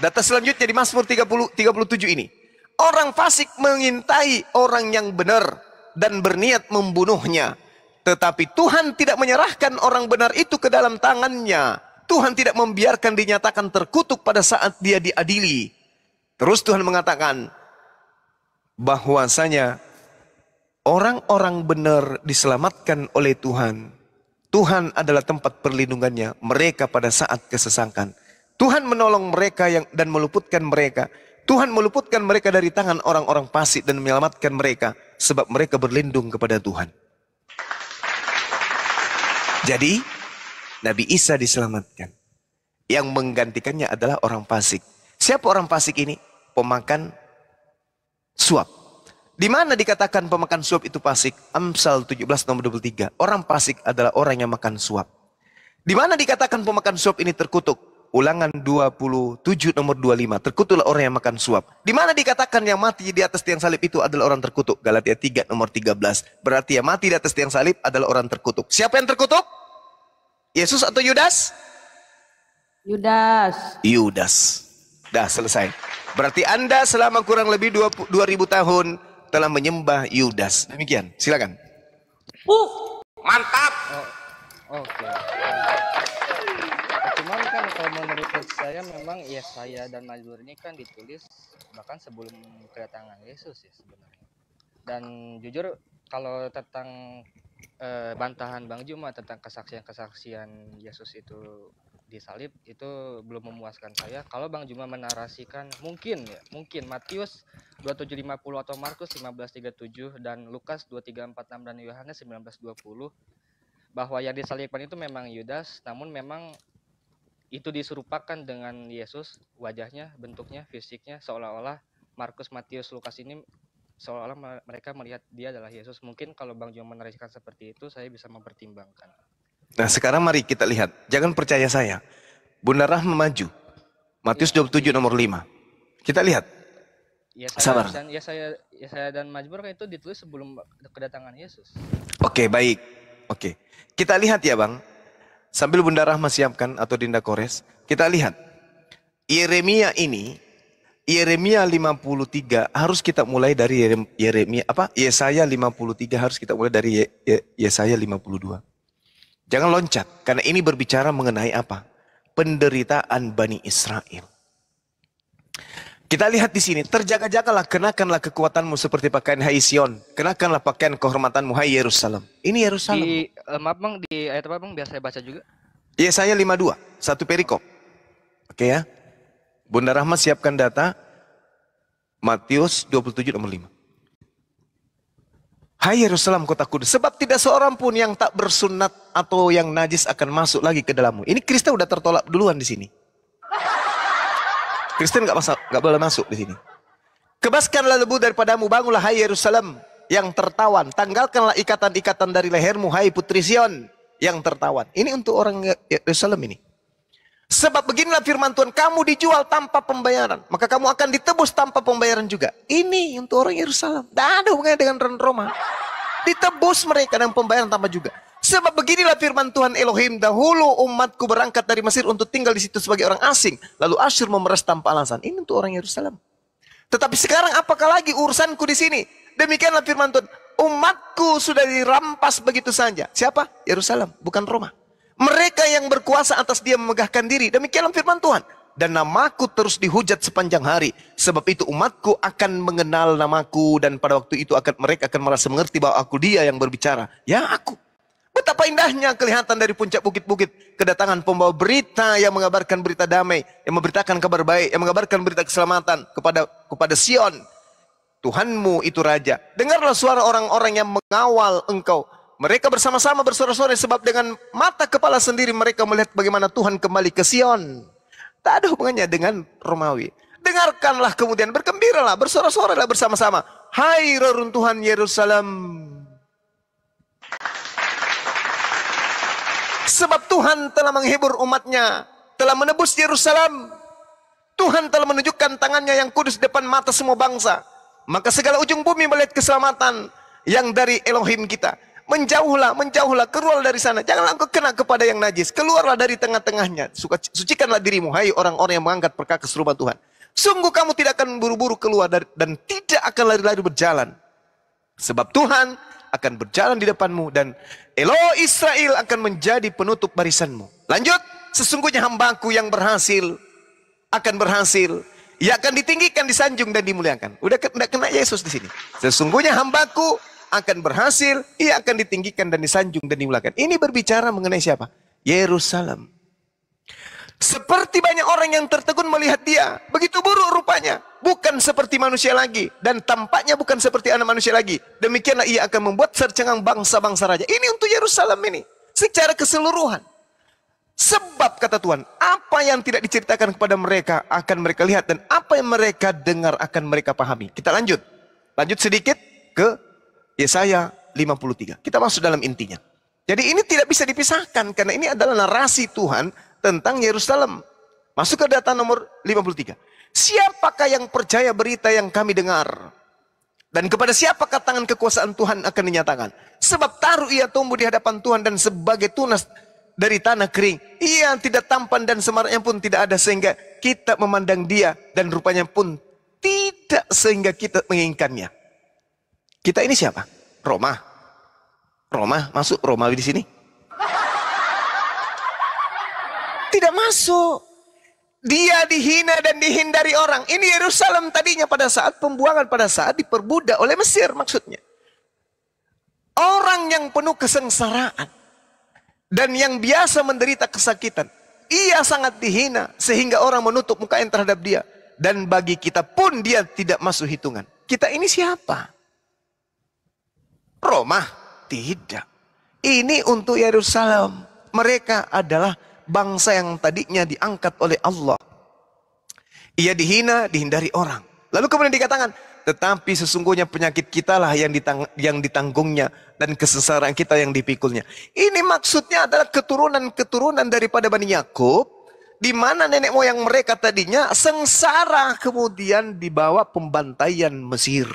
data selanjutnya di Mazmur 30, 37 ini. Orang fasik mengintai orang yang benar dan berniat membunuhnya. Tetapi Tuhan tidak menyerahkan orang benar itu ke dalam tangannya. Tuhan tidak membiarkan dinyatakan terkutuk pada saat dia diadili. Terus Tuhan mengatakan, bahwasanya orang-orang benar diselamatkan oleh Tuhan. Tuhan adalah tempat perlindungannya mereka pada saat kesesakan. Tuhan menolong mereka yang dan meluputkan mereka. Tuhan meluputkan mereka dari tangan orang-orang fasik dan menyelamatkan mereka sebab mereka berlindung kepada Tuhan. Jadi Nabi Isa diselamatkan. Yang menggantikannya adalah orang fasik. Siapa orang fasik ini? Pemakan suap. Di mana dikatakan pemakan suap itu pasik? Amsal 17 nomor 23. Orang pasik adalah orang yang makan suap. Di mana dikatakan pemakan suap ini terkutuk? Ulangan 27 nomor 25. Terkutuklah orang yang makan suap. Di mana dikatakan yang mati di atas tiang salib itu adalah orang terkutuk? Galatia 3 nomor 13. Berarti yang mati di atas tiang salib adalah orang terkutuk. Siapa yang terkutuk? Yesus atau Yudas? Yudas. Yudas. Dah selesai. Berarti Anda selama kurang lebih 2000 tahun telah menyembah Yudas. Demikian, silakan. Uh, mantap. Oh, Oke. Okay. Ya, cuman kan kalau menurut saya memang ya saya dan Mazmur ini kan ditulis bahkan sebelum kedatangan Yesus ya sebenarnya. Dan jujur kalau tentang eh, bantahan Bang Juma tentang kesaksian-kesaksian Yesus itu disalib itu belum memuaskan saya. Kalau Bang Juma menarasikan mungkin ya, mungkin Matius 2750 atau Markus 1537 dan Lukas 2346 dan Yohanes 1920 bahwa yang disalibkan itu memang Yudas, namun memang itu diserupakan dengan Yesus wajahnya, bentuknya, fisiknya seolah-olah Markus, Matius, Lukas ini seolah-olah mereka melihat dia adalah Yesus. Mungkin kalau Bang Juma menarasikan seperti itu, saya bisa mempertimbangkan. Nah sekarang mari kita lihat, jangan percaya saya. Bunda Rahma maju. Matius 27 iya. nomor 5. Kita lihat. Ya, saya, Sabar. Ya saya, ya saya dan Majmur itu ditulis sebelum kedatangan Yesus. Oke, okay, baik. Oke. Okay. Kita lihat ya Bang. Sambil Bunda Rahma siapkan atau Dinda Kores, kita lihat. Yeremia ini, Yeremia 53 harus kita mulai dari Yeremia apa? Yesaya 53 harus kita mulai dari Yesaya 52. Jangan loncat, karena ini berbicara mengenai apa? Penderitaan Bani Israel. Kita lihat di sini, terjaga-jagalah, kenakanlah kekuatanmu seperti pakaian Hai Sion, kenakanlah pakaian kehormatanmu Hai Yerusalem. Ini Yerusalem. Di, eh, maaf bang, di ayat apa bang? Biar saya baca juga. Yesaya 52, satu perikop. Oke ya. Bunda Rahmat siapkan data. Matius 27 nomor 5. Hai Yerusalem kota kudus, sebab tidak seorang pun yang tak bersunat atau yang najis akan masuk lagi ke dalammu. Ini Kristen udah tertolak duluan di sini. Kristen gak, masa, gak boleh masuk di sini. Kebaskanlah lebu daripadamu, bangunlah hai Yerusalem yang tertawan. Tanggalkanlah ikatan-ikatan dari lehermu, hai putri Sion yang tertawan. Ini untuk orang Yerusalem ini. Sebab beginilah firman Tuhan, kamu dijual tanpa pembayaran. Maka kamu akan ditebus tanpa pembayaran juga. Ini untuk orang Yerusalem. Tidak ada hubungannya dengan orang Roma. Ditebus mereka dengan pembayaran tanpa juga. Sebab beginilah firman Tuhan Elohim, dahulu umatku berangkat dari Mesir untuk tinggal di situ sebagai orang asing. Lalu Asyur memeras tanpa alasan. Ini untuk orang Yerusalem. Tetapi sekarang apakah lagi urusanku di sini? Demikianlah firman Tuhan, umatku sudah dirampas begitu saja. Siapa? Yerusalem, bukan Roma. Mereka yang berkuasa atas dia memegahkan diri. Demikianlah firman Tuhan. Dan namaku terus dihujat sepanjang hari. Sebab itu umatku akan mengenal namaku. Dan pada waktu itu akan mereka akan merasa mengerti bahwa aku dia yang berbicara. Ya aku. Betapa indahnya kelihatan dari puncak bukit-bukit. Kedatangan pembawa berita yang mengabarkan berita damai. Yang memberitakan kabar baik. Yang mengabarkan berita keselamatan kepada kepada Sion. Tuhanmu itu raja. Dengarlah suara orang-orang yang mengawal engkau. Mereka bersama-sama bersorak-sorai sebab dengan mata kepala sendiri mereka melihat bagaimana Tuhan kembali ke Sion. Tak ada hubungannya dengan Romawi. Dengarkanlah kemudian, bergembiralah, bersorak-sorailah bersama-sama. Hai reruntuhan Yerusalem. Sebab Tuhan telah menghibur umatnya, telah menebus Yerusalem. Tuhan telah menunjukkan tangannya yang kudus depan mata semua bangsa. Maka segala ujung bumi melihat keselamatan yang dari Elohim kita. Menjauhlah, menjauhlah, keluar dari sana. Janganlah engkau kena kepada yang najis. Keluarlah dari tengah-tengahnya. Sucikanlah dirimu, hai orang-orang yang mengangkat perkara rumah Tuhan. Sungguh kamu tidak akan buru-buru keluar dari, dan tidak akan lari-lari berjalan. Sebab Tuhan akan berjalan di depanmu dan Elo Israel akan menjadi penutup barisanmu. Lanjut, sesungguhnya hambaku yang berhasil akan berhasil. Ia akan ditinggikan, disanjung dan dimuliakan. Udah kena, kena Yesus di sini. Sesungguhnya hambaku akan berhasil, ia akan ditinggikan dan disanjung dan dimulakan. Ini berbicara mengenai siapa? Yerusalem. Seperti banyak orang yang tertegun melihat dia. Begitu buruk rupanya. Bukan seperti manusia lagi. Dan tampaknya bukan seperti anak manusia lagi. Demikianlah ia akan membuat sercengang bangsa-bangsa raja. Ini untuk Yerusalem ini. Secara keseluruhan. Sebab kata Tuhan, apa yang tidak diceritakan kepada mereka akan mereka lihat. Dan apa yang mereka dengar akan mereka pahami. Kita lanjut. Lanjut sedikit ke Yesaya 53. Kita masuk dalam intinya. Jadi ini tidak bisa dipisahkan karena ini adalah narasi Tuhan tentang Yerusalem. Masuk ke data nomor 53. Siapakah yang percaya berita yang kami dengar? Dan kepada siapakah tangan kekuasaan Tuhan akan dinyatakan? Sebab taruh ia tumbuh di hadapan Tuhan dan sebagai tunas dari tanah kering. Ia tidak tampan dan semaraknya pun tidak ada sehingga kita memandang dia dan rupanya pun tidak sehingga kita menginginkannya. Kita ini siapa? Roma. Roma masuk Romawi di sini? Tidak masuk. Dia dihina dan dihindari orang. Ini Yerusalem tadinya pada saat pembuangan, pada saat diperbudak oleh Mesir maksudnya. Orang yang penuh kesengsaraan dan yang biasa menderita kesakitan, ia sangat dihina sehingga orang menutup muka yang terhadap dia dan bagi kita pun dia tidak masuk hitungan. Kita ini siapa? Roma? Tidak. Ini untuk Yerusalem. Mereka adalah bangsa yang tadinya diangkat oleh Allah. Ia dihina, dihindari orang. Lalu kemudian dikatakan, tetapi sesungguhnya penyakit kita lah yang, ditang, yang ditanggungnya dan kesesaran kita yang dipikulnya. Ini maksudnya adalah keturunan-keturunan daripada Bani Yakub di mana nenek moyang mereka tadinya sengsara kemudian dibawa pembantaian Mesir.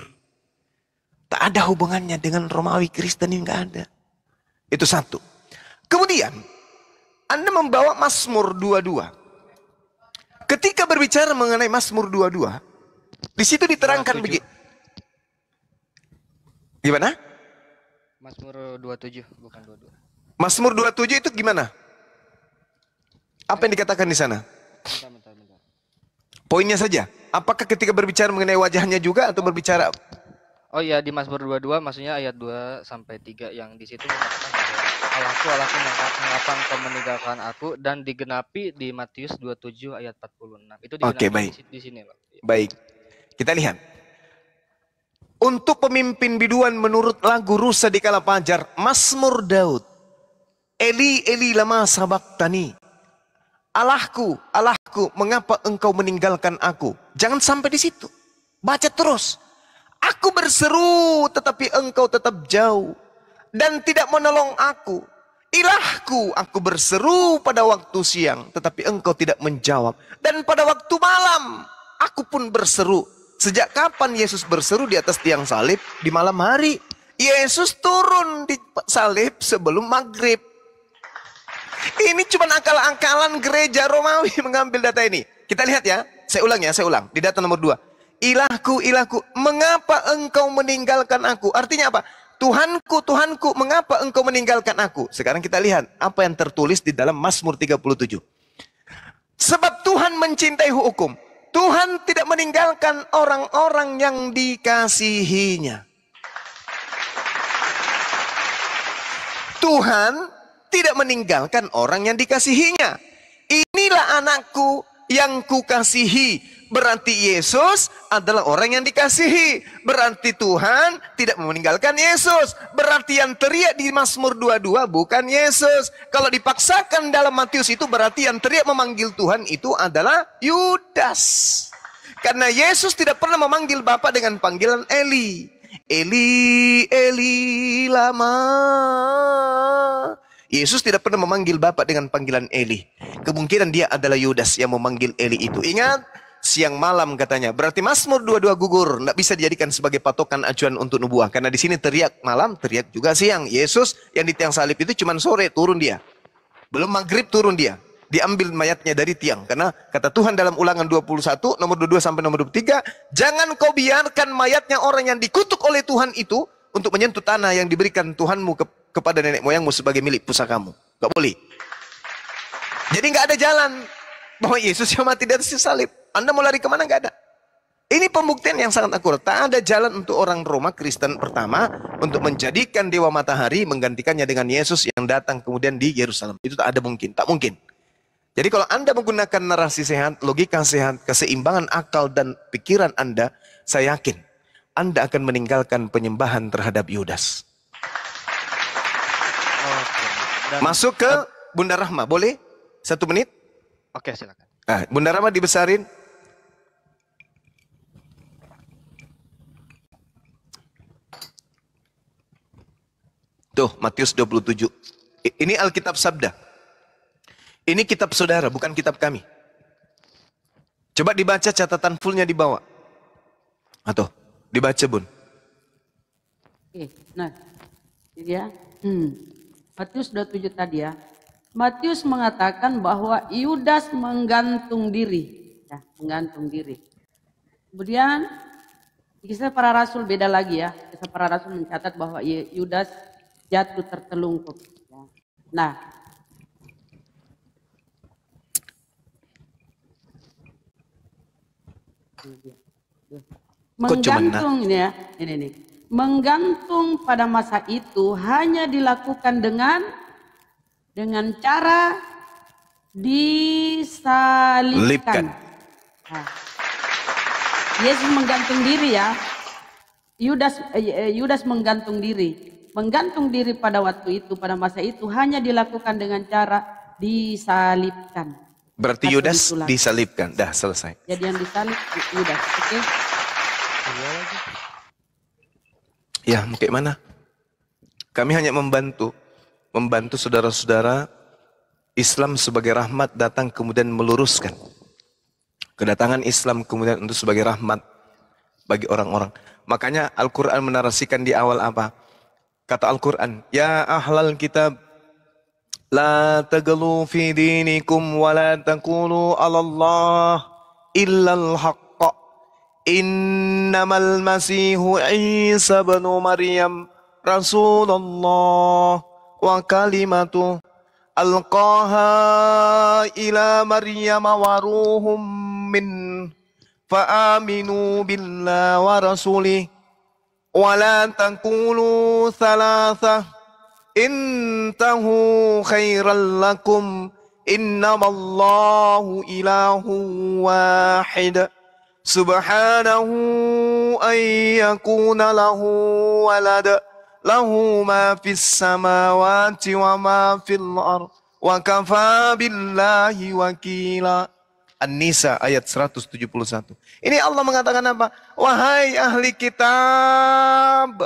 Tak ada hubungannya dengan Romawi Kristen ini nggak ada. Itu satu. Kemudian Anda membawa Mazmur 22. Ketika berbicara mengenai Mazmur 22, di situ diterangkan begini. Gimana? Mazmur 27 bukan 22. Mazmur 27 itu gimana? Apa yang dikatakan di sana? Bentar, bentar, bentar. Poinnya saja. Apakah ketika berbicara mengenai wajahnya juga atau berbicara Oh iya di Mazmur 22 maksudnya ayat 2 sampai 3 yang di situ mengatakan bahwa Allahku Allahku mengapa engkau meninggalkan aku dan digenapi di Matius 27 ayat 46. Itu enam okay, baik. di sini, Pak. Iya. Baik. Kita lihat. Untuk pemimpin biduan menurut lagu Rusa di kala pajar, Mazmur Daud. Eli Eli lama sabak tani. Allahku, Allahku, mengapa engkau meninggalkan aku? Jangan sampai di situ. Baca terus Aku berseru tetapi engkau tetap jauh dan tidak menolong aku. Ilahku, aku berseru pada waktu siang tetapi engkau tidak menjawab. Dan pada waktu malam aku pun berseru. Sejak kapan Yesus berseru di atas tiang salib di malam hari? Yesus turun di salib sebelum maghrib. Ini cuma akal-akalan gereja Romawi mengambil data ini. Kita lihat ya, saya ulang ya, saya ulang. Di data nomor 2. Ilahku, ilahku, mengapa engkau meninggalkan aku? Artinya apa? Tuhanku, Tuhanku, mengapa engkau meninggalkan aku? Sekarang kita lihat apa yang tertulis di dalam Mazmur 37. Sebab Tuhan mencintai hukum. Tuhan tidak meninggalkan orang-orang yang dikasihinya. Tuhan tidak meninggalkan orang yang dikasihinya. Inilah anakku yang kukasihi Berarti Yesus adalah orang yang dikasihi. Berarti Tuhan tidak meninggalkan Yesus. Berarti yang teriak di Mazmur 22 bukan Yesus. Kalau dipaksakan dalam Matius itu berarti yang teriak memanggil Tuhan itu adalah Yudas. Karena Yesus tidak pernah memanggil Bapa dengan panggilan Eli. Eli, Eli lama Yesus tidak pernah memanggil Bapak dengan panggilan Eli. Kemungkinan dia adalah Yudas yang memanggil Eli itu. Ingat, siang malam katanya. Berarti Mazmur dua-dua gugur, nggak bisa dijadikan sebagai patokan acuan untuk nubuah. Karena di sini teriak malam, teriak juga siang. Yesus yang di tiang salib itu cuma sore turun dia. Belum maghrib turun dia. Diambil mayatnya dari tiang. Karena kata Tuhan dalam ulangan 21, nomor 22 sampai nomor 23, jangan kau biarkan mayatnya orang yang dikutuk oleh Tuhan itu untuk menyentuh tanah yang diberikan Tuhanmu ke kepada nenek moyangmu sebagai milik pusakamu. Gak boleh. Jadi nggak ada jalan bahwa Yesus yang mati dari salib. Anda mau lari kemana nggak ada. Ini pembuktian yang sangat akurat. Tak ada jalan untuk orang Roma Kristen pertama untuk menjadikan dewa matahari menggantikannya dengan Yesus yang datang kemudian di Yerusalem. Itu tak ada mungkin, tak mungkin. Jadi kalau Anda menggunakan narasi sehat, logika sehat, keseimbangan akal dan pikiran Anda, saya yakin Anda akan meninggalkan penyembahan terhadap Yudas. Masuk ke Bunda Rahma, boleh? Satu menit? Oke, silakan. Nah, Bunda Rahma dibesarin, Tuh, Matius 27. Ini Alkitab Sabda. Ini kitab saudara, bukan kitab kami. Coba dibaca catatan fullnya di bawah. Atau dibaca, Bun. Oke, nah. Jadi ya. Hmm. Matius 27 tadi ya. Matius mengatakan bahwa Yudas menggantung diri. Ya, menggantung diri. Kemudian kisah para rasul beda lagi ya. Kisah para rasul mencatat bahwa Yudas jatuh tertelungkup. Ya. Nah, menggantung ya, ini nih, menggantung pada masa itu hanya dilakukan dengan dengan cara disalibkan. Nah, Yesus menggantung diri ya. Yudas eh, Yudas menggantung diri menggantung diri pada waktu itu, pada masa itu hanya dilakukan dengan cara disalibkan. Berarti Yudas disalibkan. Dah selesai. Jadi yang disalib Yudas. Oke. Okay? Iya ya, bagaimana? Kami hanya membantu, membantu saudara-saudara Islam sebagai rahmat datang kemudian meluruskan. Kedatangan Islam kemudian untuk sebagai rahmat bagi orang-orang. Makanya Al-Quran menarasikan di awal apa? Kata Al-Quran, Ya ahlal kitab, La tagalu fi dinikum wa la taqulu ala Allah illal haqqa. Innamal masihu Isa bin Maryam Rasulullah wa kalimatuh alqaha ila Maryam wa ruhum min fa aminu billah wa Rasuli. ولا تقولوا ثلاثة انتهوا خيرا لكم إنما الله إله واحد سبحانه أن يكون له ولد له ما في السماوات وما في الأرض وكفى بالله وكيلا An-Nisa ayat 171. Ini Allah mengatakan apa? Wahai ahli kitab.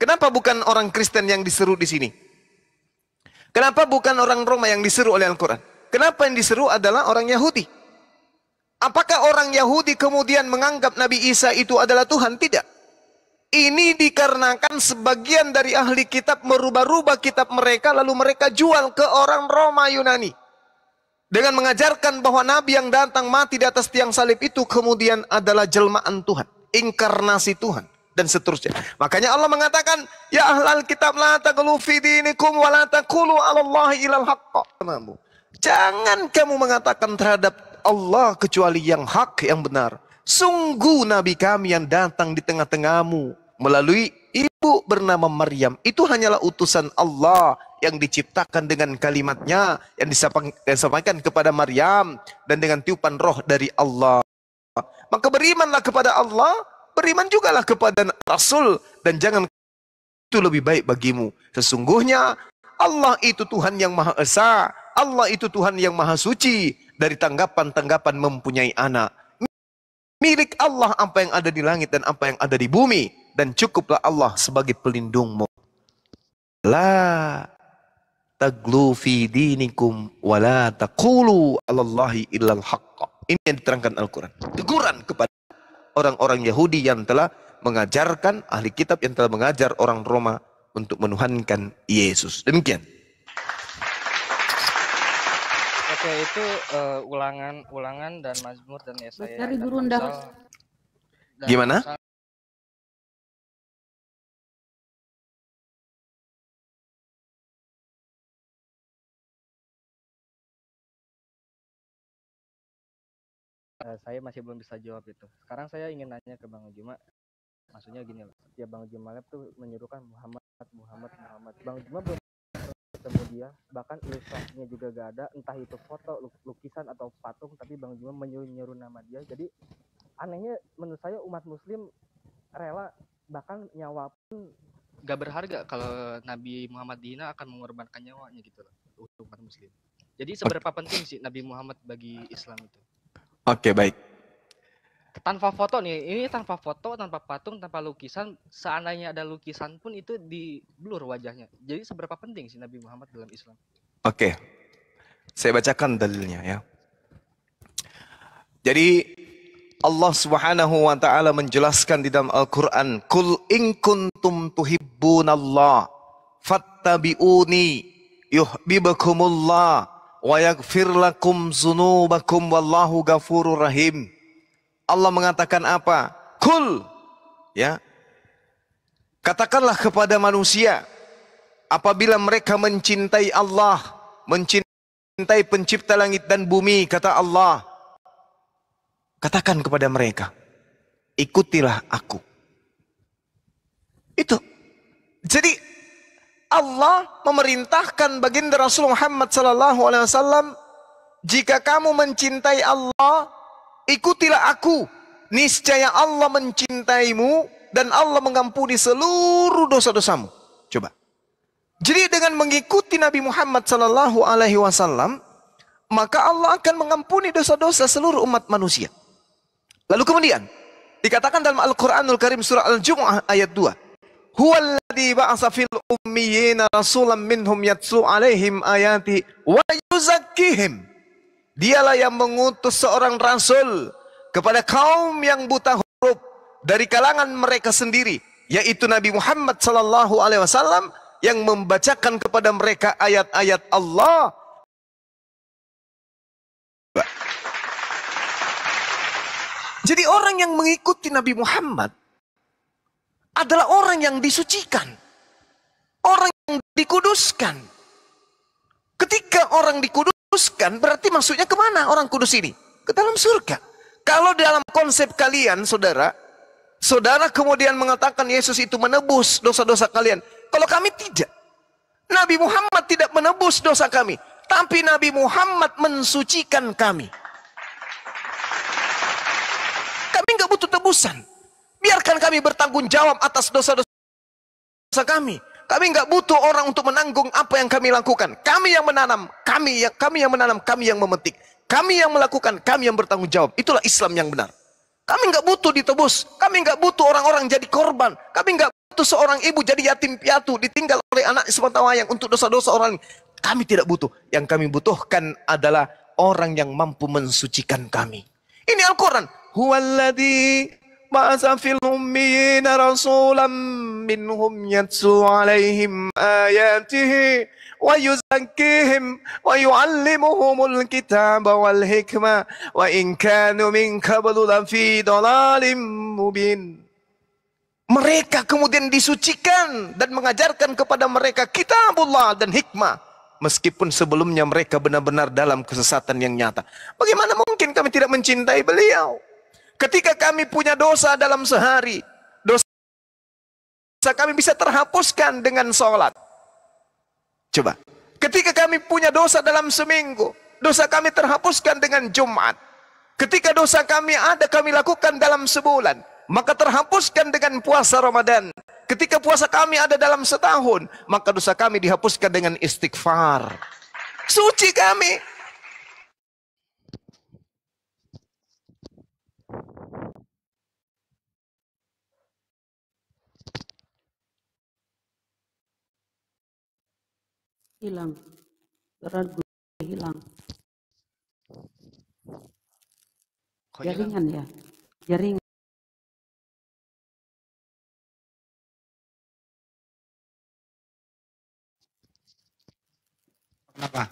Kenapa bukan orang Kristen yang diseru di sini? Kenapa bukan orang Roma yang diseru oleh Al-Quran? Kenapa yang diseru adalah orang Yahudi? Apakah orang Yahudi kemudian menganggap Nabi Isa itu adalah Tuhan? Tidak. Ini dikarenakan sebagian dari ahli kitab merubah-rubah kitab mereka lalu mereka jual ke orang Roma Yunani dengan mengajarkan bahwa Nabi yang datang mati di atas tiang salib itu kemudian adalah jelmaan Tuhan, inkarnasi Tuhan dan seterusnya. Makanya Allah mengatakan, "Ya ahlal kitab la taghlu fi dinikum wa la taqulu 'alallahi ilal haqq." Jangan kamu mengatakan terhadap Allah kecuali yang hak, yang benar. Sungguh nabi kami yang datang di tengah-tengahmu melalui ibu bernama Maryam itu hanyalah utusan Allah yang diciptakan dengan kalimatnya yang disampaikan kepada Maryam dan dengan tiupan roh dari Allah. Maka berimanlah kepada Allah, beriman jugalah kepada Rasul dan jangan itu lebih baik bagimu. Sesungguhnya Allah itu Tuhan yang Maha Esa, Allah itu Tuhan yang Maha Suci dari tanggapan-tanggapan mempunyai anak. Milik Allah apa yang ada di langit dan apa yang ada di bumi dan cukuplah Allah sebagai pelindungmu. Lah taglu fi dinikum wa la taqulu 'alallahi illal haqq. Ini yang diterangkan Al-Qur'an. Teguran kepada orang-orang Yahudi yang telah mengajarkan ahli kitab yang telah mengajar orang Roma untuk menuhankan Yesus. Demikian. Oke, itu uh, ulangan ulangan dan Mazmur dan Yesaya. Dari gurun Gimana? Nah, saya masih belum bisa jawab itu. Sekarang saya ingin nanya ke Bang Juma, maksudnya gini loh, ya Bang Juma Lab tuh menyuruhkan Muhammad, Muhammad, Muhammad. Bang Juma belum ketemu dia, bahkan ilustrasinya juga gak ada, entah itu foto, lukisan atau patung, tapi Bang Juma menyuruh-nyuruh nama dia. Jadi anehnya menurut saya umat Muslim rela bahkan nyawa pun gak berharga kalau Nabi Muhammad Dina akan mengorbankan nyawanya gitu loh untuk umat Muslim. Jadi seberapa penting sih Nabi Muhammad bagi Islam itu? Oke, baik. Tanpa foto nih, ini tanpa foto, tanpa patung, tanpa lukisan, seandainya ada lukisan pun itu di blur wajahnya. Jadi seberapa penting sih Nabi Muhammad dalam Islam? Oke. Saya bacakan dalilnya ya. Jadi Allah Subhanahu wa taala menjelaskan di dalam Al-Qur'an, "Kul in kuntum tuhibbunallah fattabi'uni yuhibbukumullah wa yaghfir lakum dzunubakum wallahu ghafurur rahim. Allah mengatakan apa? Kul ya. Katakanlah kepada manusia apabila mereka mencintai Allah, mencintai pencipta langit dan bumi, kata Allah. Katakan kepada mereka, ikutilah aku. Itu. Jadi Allah memerintahkan baginda Rasul Muhammad sallallahu alaihi wasallam, "Jika kamu mencintai Allah, ikutilah aku. Niscaya Allah mencintaimu dan Allah mengampuni seluruh dosa-dosamu." Coba. Jadi dengan mengikuti Nabi Muhammad sallallahu alaihi wasallam, maka Allah akan mengampuni dosa-dosa seluruh umat manusia. Lalu kemudian dikatakan dalam Al-Qur'anul Karim surah Al-Jumu'ah ayat 2, "Huwal alladhi ba'asa fil ummiyina rasulan minhum yatsu alaihim ayati wa yuzakihim Dialah yang mengutus seorang rasul kepada kaum yang buta huruf dari kalangan mereka sendiri, yaitu Nabi Muhammad sallallahu alaihi wasallam yang membacakan kepada mereka ayat-ayat Allah. Jadi orang yang mengikuti Nabi Muhammad adalah orang yang disucikan, orang yang dikuduskan. Ketika orang dikuduskan, berarti maksudnya kemana orang kudus ini? Ke dalam surga. Kalau dalam konsep kalian, saudara, saudara kemudian mengatakan Yesus itu menebus dosa-dosa kalian. Kalau kami tidak, Nabi Muhammad tidak menebus dosa kami, tapi Nabi Muhammad mensucikan kami. Kami nggak butuh tebusan. Biarkan kami bertanggung jawab atas dosa-dosa kami. Kami nggak butuh orang untuk menanggung apa yang kami lakukan. Kami yang menanam, kami yang kami yang menanam, kami yang memetik. Kami yang melakukan, kami yang bertanggung jawab. Itulah Islam yang benar. Kami nggak butuh ditebus. Kami nggak butuh orang-orang jadi korban. Kami nggak butuh seorang ibu jadi yatim piatu ditinggal oleh anak semata wayang untuk dosa-dosa orang. Kami tidak butuh. Yang kami butuhkan adalah orang yang mampu mensucikan kami. Ini Al-Quran. Huwaladhi بعث في الأميين رسولا منهم يتلو عليهم آياته ويزكيهم ويعلمهم الكتاب والحكمة وإن كانوا من قبل لفي ضلال مبين Mereka kemudian disucikan dan mengajarkan kepada mereka kitabullah dan hikmah. Meskipun sebelumnya mereka benar-benar dalam kesesatan yang nyata. Bagaimana mungkin kami tidak mencintai beliau? Ketika kami punya dosa dalam sehari, dosa kami bisa terhapuskan dengan sholat. Coba, ketika kami punya dosa dalam seminggu, dosa kami terhapuskan dengan Jumat. Ketika dosa kami ada kami lakukan dalam sebulan, maka terhapuskan dengan puasa Ramadan. Ketika puasa kami ada dalam setahun, maka dosa kami dihapuskan dengan istighfar. Suci kami, hilang berat gue hilang Kok jaringan hilang? ya jaringan Kenapa?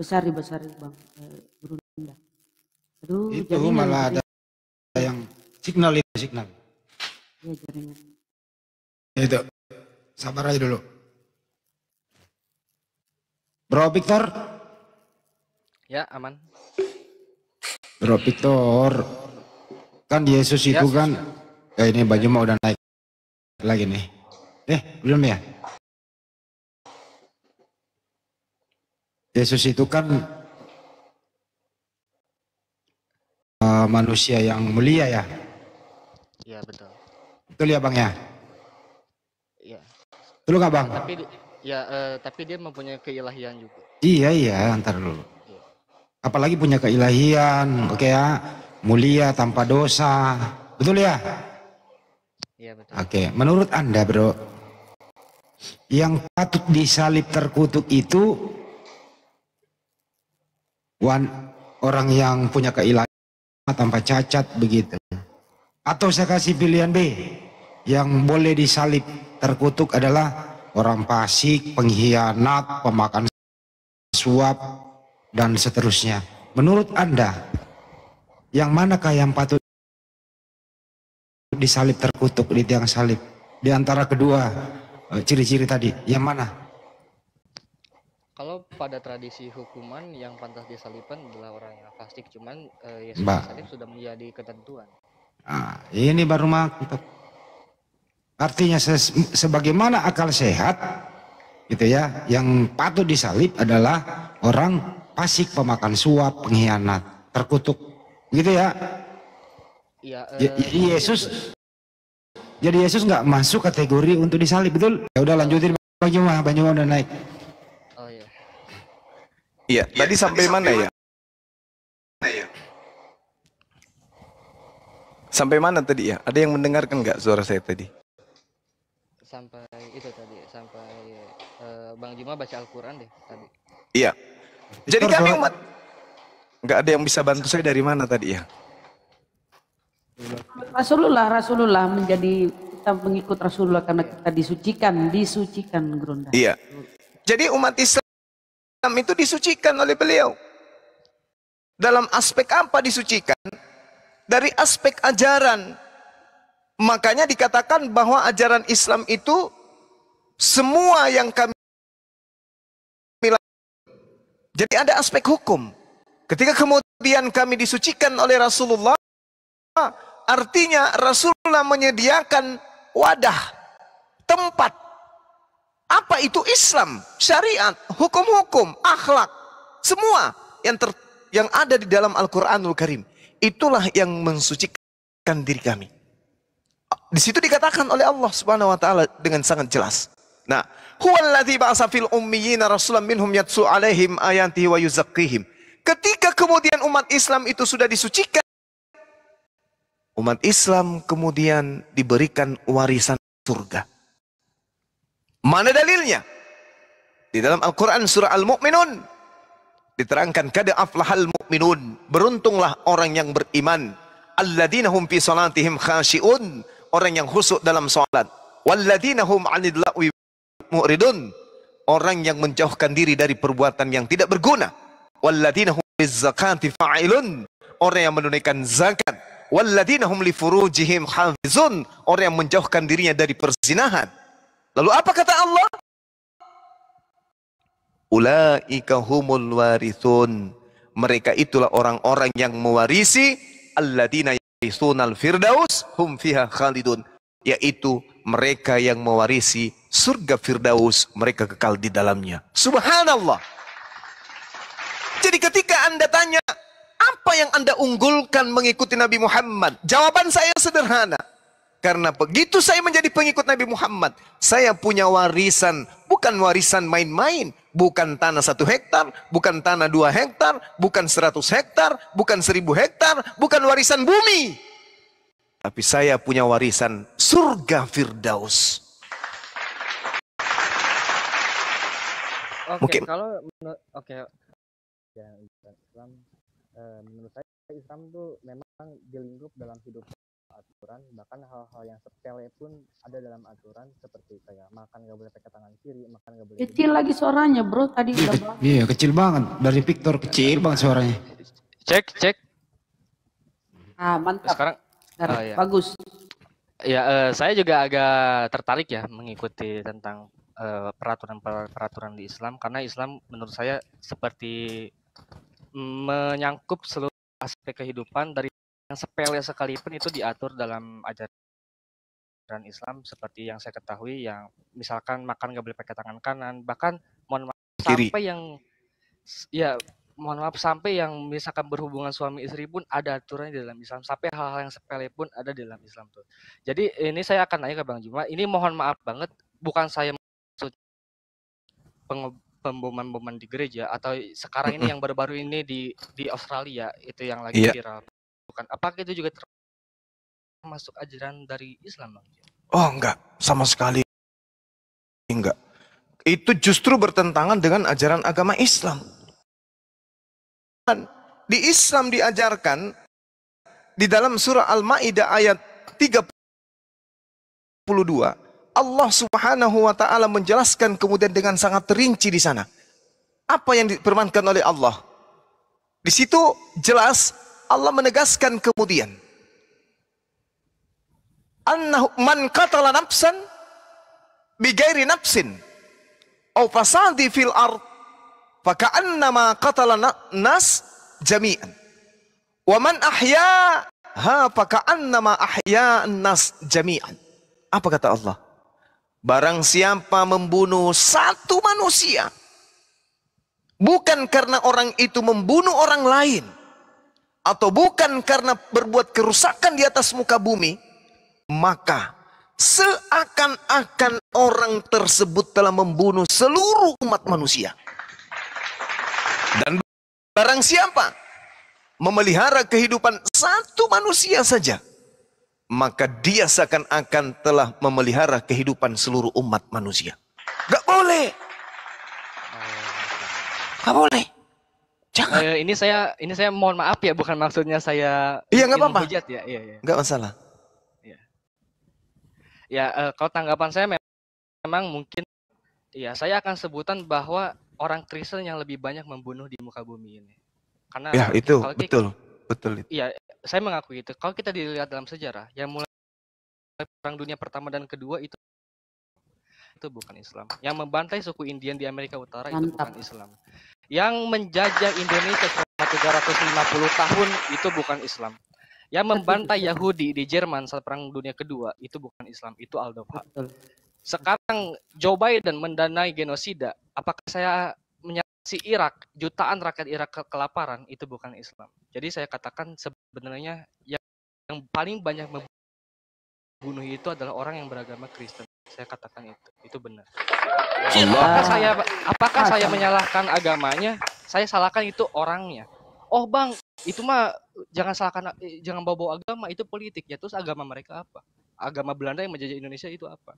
Besar besar bang eh, Brununda. Aduh, itu malah ada yang signal itu signal. Iya, ya jaringan. Itu sabar aja dulu. Bro Victor. Ya, aman. Bro Victor. Kan Yesus ya, itu kan ya. eh, ini baju mau udah naik lagi nih. Eh, belum ya? Yesus itu kan uh, manusia yang mulia ya. Iya, betul. Betul ya, Bang ya? Iya. Betul enggak, Bang? Tapi Ya, uh, tapi dia mempunyai keilahian juga. Iya, iya, antar dulu. Apalagi punya keilahian, oke okay, ya. Mulia tanpa dosa. Betul ya? Iya, betul. Oke, okay. menurut Anda, Bro, yang patut disalib terkutuk itu one, orang yang punya keilahian tanpa cacat begitu. Atau saya kasih pilihan B, yang boleh disalib terkutuk adalah orang pasik, pengkhianat, pemakan suap, dan seterusnya. Menurut Anda, yang manakah yang patut disalib terkutuk di tiang salib? Di antara kedua eh, ciri-ciri tadi, yang mana? Kalau pada tradisi hukuman yang pantas disalibkan adalah orang yang fasik, cuman eh, Yesus Mbak. sudah menjadi ketentuan. Nah, ini baru mah Artinya se sebagaimana akal sehat gitu ya, yang patut disalib adalah orang pasik pemakan suap, pengkhianat, terkutuk. Gitu ya. ya Uh, jadi Yesus jadi Yesus nggak masuk kategori untuk disalib, betul? Ya udah lanjutin Bang Juma, udah naik. Oh iya. Iya, iya tadi ya, sampai mana sampai ya? Mana ya? Sampai mana tadi ya? Ada yang mendengarkan nggak suara saya tadi? sampai itu tadi sampai uh, Bang Juma baca Al-Qur'an deh tadi. Iya. Jadi kami umat nggak ada yang bisa bantu saya dari mana tadi ya? Rasulullah, Rasulullah menjadi kita mengikut Rasulullah karena kita disucikan, disucikan Gronda. Iya. Jadi umat Islam itu disucikan oleh beliau. Dalam aspek apa disucikan? Dari aspek ajaran, Makanya dikatakan bahwa ajaran Islam itu semua yang kami jadi ada aspek hukum. Ketika kemudian kami disucikan oleh Rasulullah, artinya Rasulullah menyediakan wadah, tempat. Apa itu Islam? Syariat, hukum-hukum, akhlak, semua yang ter, yang ada di dalam Al-Qur'anul Karim. Itulah yang mensucikan diri kami. Di situ dikatakan oleh Allah Subhanahu wa taala dengan sangat jelas. Nah, huwallazi ba'sa fil ummiyin rasulan minhum yatsu 'alaihim ayati wa yuzakkihim. Ketika kemudian umat Islam itu sudah disucikan, umat Islam kemudian diberikan warisan surga. Mana dalilnya? Di dalam Al-Quran surah Al-Mu'minun diterangkan kada aflahal mu'minun beruntunglah orang yang beriman alladzina hum fi salatihim khashi'un orang yang khusyuk dalam salat. Walladzina hum 'anil lagwi mu'ridun. Orang yang menjauhkan diri dari perbuatan yang tidak berguna. Walladzina hum bizakati fa'ilun. Orang yang menunaikan zakat. Walladzina hum li furujihim hafizun. Orang yang menjauhkan dirinya dari perzinahan. Lalu apa kata Allah? Ulaika humul warithun. Mereka itulah orang-orang yang mewarisi alladzina yaritsunal firdaus hum fiha khalidun yaitu mereka yang mewarisi surga firdaus mereka kekal di dalamnya subhanallah jadi ketika Anda tanya apa yang Anda unggulkan mengikuti Nabi Muhammad jawaban saya sederhana karena begitu saya menjadi pengikut Nabi Muhammad, saya punya warisan, bukan warisan main-main, bukan tanah satu hektar, bukan tanah dua hektar, bukan seratus hektar, bukan seribu hektar, bukan warisan bumi. Tapi saya punya warisan surga Firdaus. Oke, Mungkin. kalau oke ya Islam, eh, menurut saya Islam tuh memang dilingkup dalam hidup aturan bahkan hal-hal yang sepele pun ada dalam aturan seperti kayak makan gak boleh pakai tangan kiri makan gak boleh kecil lagi suaranya bro tadi iya, banget iya kecil banget dari Victor kecil banget suaranya cek cek ah mantap sekarang ah, ya. bagus ya uh, saya juga agak tertarik ya mengikuti tentang peraturan-peraturan eh, uh, di Islam karena Islam menurut saya seperti menyangkup seluruh aspek kehidupan dari yang sepele sekalipun itu diatur dalam ajaran Islam seperti yang saya ketahui yang misalkan makan nggak boleh pakai tangan kanan bahkan mohon maaf Kiri. sampai yang ya mohon maaf sampai yang misalkan berhubungan suami istri pun ada aturannya di dalam Islam sampai hal-hal yang sepele pun ada di dalam Islam tuh jadi ini saya akan nanya ke Bang Juma ini mohon maaf banget bukan saya maksud pemboman-boman di gereja atau sekarang ini yang baru-baru ini di di Australia itu yang lagi yeah. viral Apakah itu juga termasuk ajaran dari Islam, Oh, enggak, sama sekali enggak. Itu justru bertentangan dengan ajaran agama Islam. Di Islam diajarkan di dalam surah Al-Maidah ayat 32 Allah Subhanahu wa taala menjelaskan kemudian dengan sangat terinci di sana. Apa yang dipermankan oleh Allah? Di situ jelas Allah menegaskan kemudian annahu man qatala nafsan bighairi nafsin au fasadi fil ard faka'annama qatala nas jami'an wa man ahya ha faka'annama ahya nas jami'an apa kata Allah barang siapa membunuh satu manusia bukan karena orang itu membunuh orang lain atau bukan karena berbuat kerusakan di atas muka bumi, maka seakan-akan orang tersebut telah membunuh seluruh umat manusia. Dan barang siapa memelihara kehidupan satu manusia saja, maka dia seakan-akan telah memelihara kehidupan seluruh umat manusia. Gak boleh. Gak boleh. Jangan. Uh, ini saya ini saya mohon maaf ya bukan maksudnya saya Iya nggak apa-apa. Ya, iya, iya. Nggak masalah. Iya. ya, Ya, uh, kalau tanggapan saya memang mungkin ya saya akan sebutan bahwa orang Kristen yang lebih banyak membunuh di muka bumi ini. Karena Ya, itu kalau betul. betul itu. ya saya mengakui itu. Kalau kita dilihat dalam sejarah, yang mulai perang dunia pertama dan kedua itu itu bukan Islam. Yang membantai suku Indian di Amerika Utara Mantap. itu bukan Islam. Yang menjajah Indonesia selama 350 tahun itu bukan Islam. Yang membantai Yahudi di Jerman saat Perang Dunia Kedua itu bukan Islam, itu Aldovha. Sekarang Joe Biden mendanai genosida. Apakah saya menyaksikan Irak, jutaan rakyat Irak ke kelaparan itu bukan Islam. Jadi saya katakan sebenarnya yang, yang paling banyak membunuh itu adalah orang yang beragama Kristen saya katakan itu itu benar apakah saya apakah ah, saya menyalahkan agamanya saya salahkan itu orangnya oh bang itu mah jangan salahkan eh, jangan bawa, bawa agama itu politik ya terus agama mereka apa agama Belanda yang menjajah Indonesia itu apa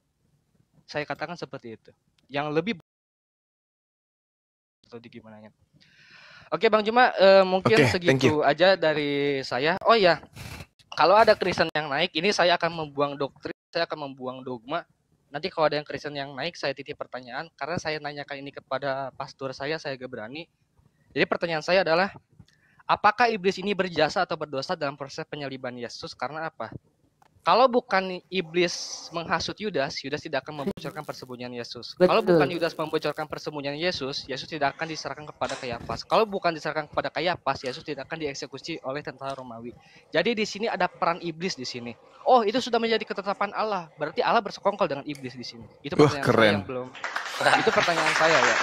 saya katakan seperti itu yang lebih atau di gimana ya? Oke Bang Juma uh, mungkin okay, segitu aja dari saya. Oh ya, kalau ada Kristen yang naik ini saya akan membuang doktrin, saya akan membuang dogma, Nanti kalau ada yang Kristen yang naik, saya titip pertanyaan. Karena saya nanyakan ini kepada pastor saya, saya gak berani. Jadi pertanyaan saya adalah, apakah iblis ini berjasa atau berdosa dalam proses penyaliban Yesus? Karena apa? Kalau bukan iblis menghasut Yudas, Yudas tidak akan membocorkan persembunyian Yesus. Betul. Kalau bukan Yudas membocorkan persembunyian Yesus, Yesus tidak akan diserahkan kepada Kayapas. Kalau bukan diserahkan kepada Kayapas, Yesus tidak akan dieksekusi oleh tentara Romawi. Jadi di sini ada peran iblis di sini. Oh, itu sudah menjadi ketetapan Allah. Berarti Allah bersekongkol dengan iblis di sini. Itu pertanyaan keren. saya yang belum. Nah, itu pertanyaan saya ya.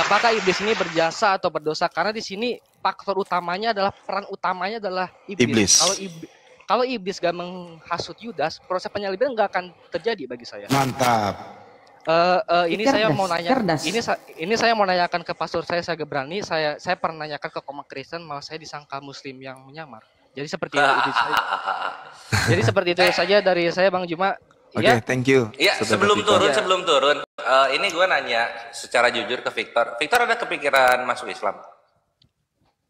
Apakah iblis ini berjasa atau berdosa? Karena di sini faktor utamanya adalah peran utamanya adalah iblis. iblis. Kalau iblis kalau iblis gak menghasut Yudas, proses penyaliban gak akan terjadi bagi saya. Mantap. Uh, uh, ini cerdas, saya mau nanya, cerdas. ini ini saya mau nanyakan ke pastor saya, saya berani, saya saya pernah nanyakan ke koma Kristen, malah saya disangka Muslim yang menyamar. Jadi seperti itu. saya. Jadi seperti itu saja dari saya Bang Juma. Oke, okay, ya. thank you. Ya, sebelum Victor. turun, ya. sebelum turun, uh, ini gue nanya secara jujur ke Victor. Victor ada kepikiran masuk Islam?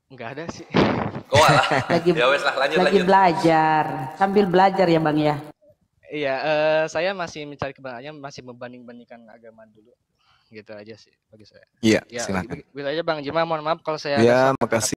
Enggak ada sih. Oh, lagi, ya wes lah, lanjut, lagi lanjut. belajar, sambil belajar ya Bang ya. Iya, uh, saya masih mencari kebenarannya, masih membanding-bandingkan agama dulu. Gitu aja sih bagi saya. Iya, ya, silakan. Begitu gitu aja Bang Jima, mohon maaf kalau saya iya makasih.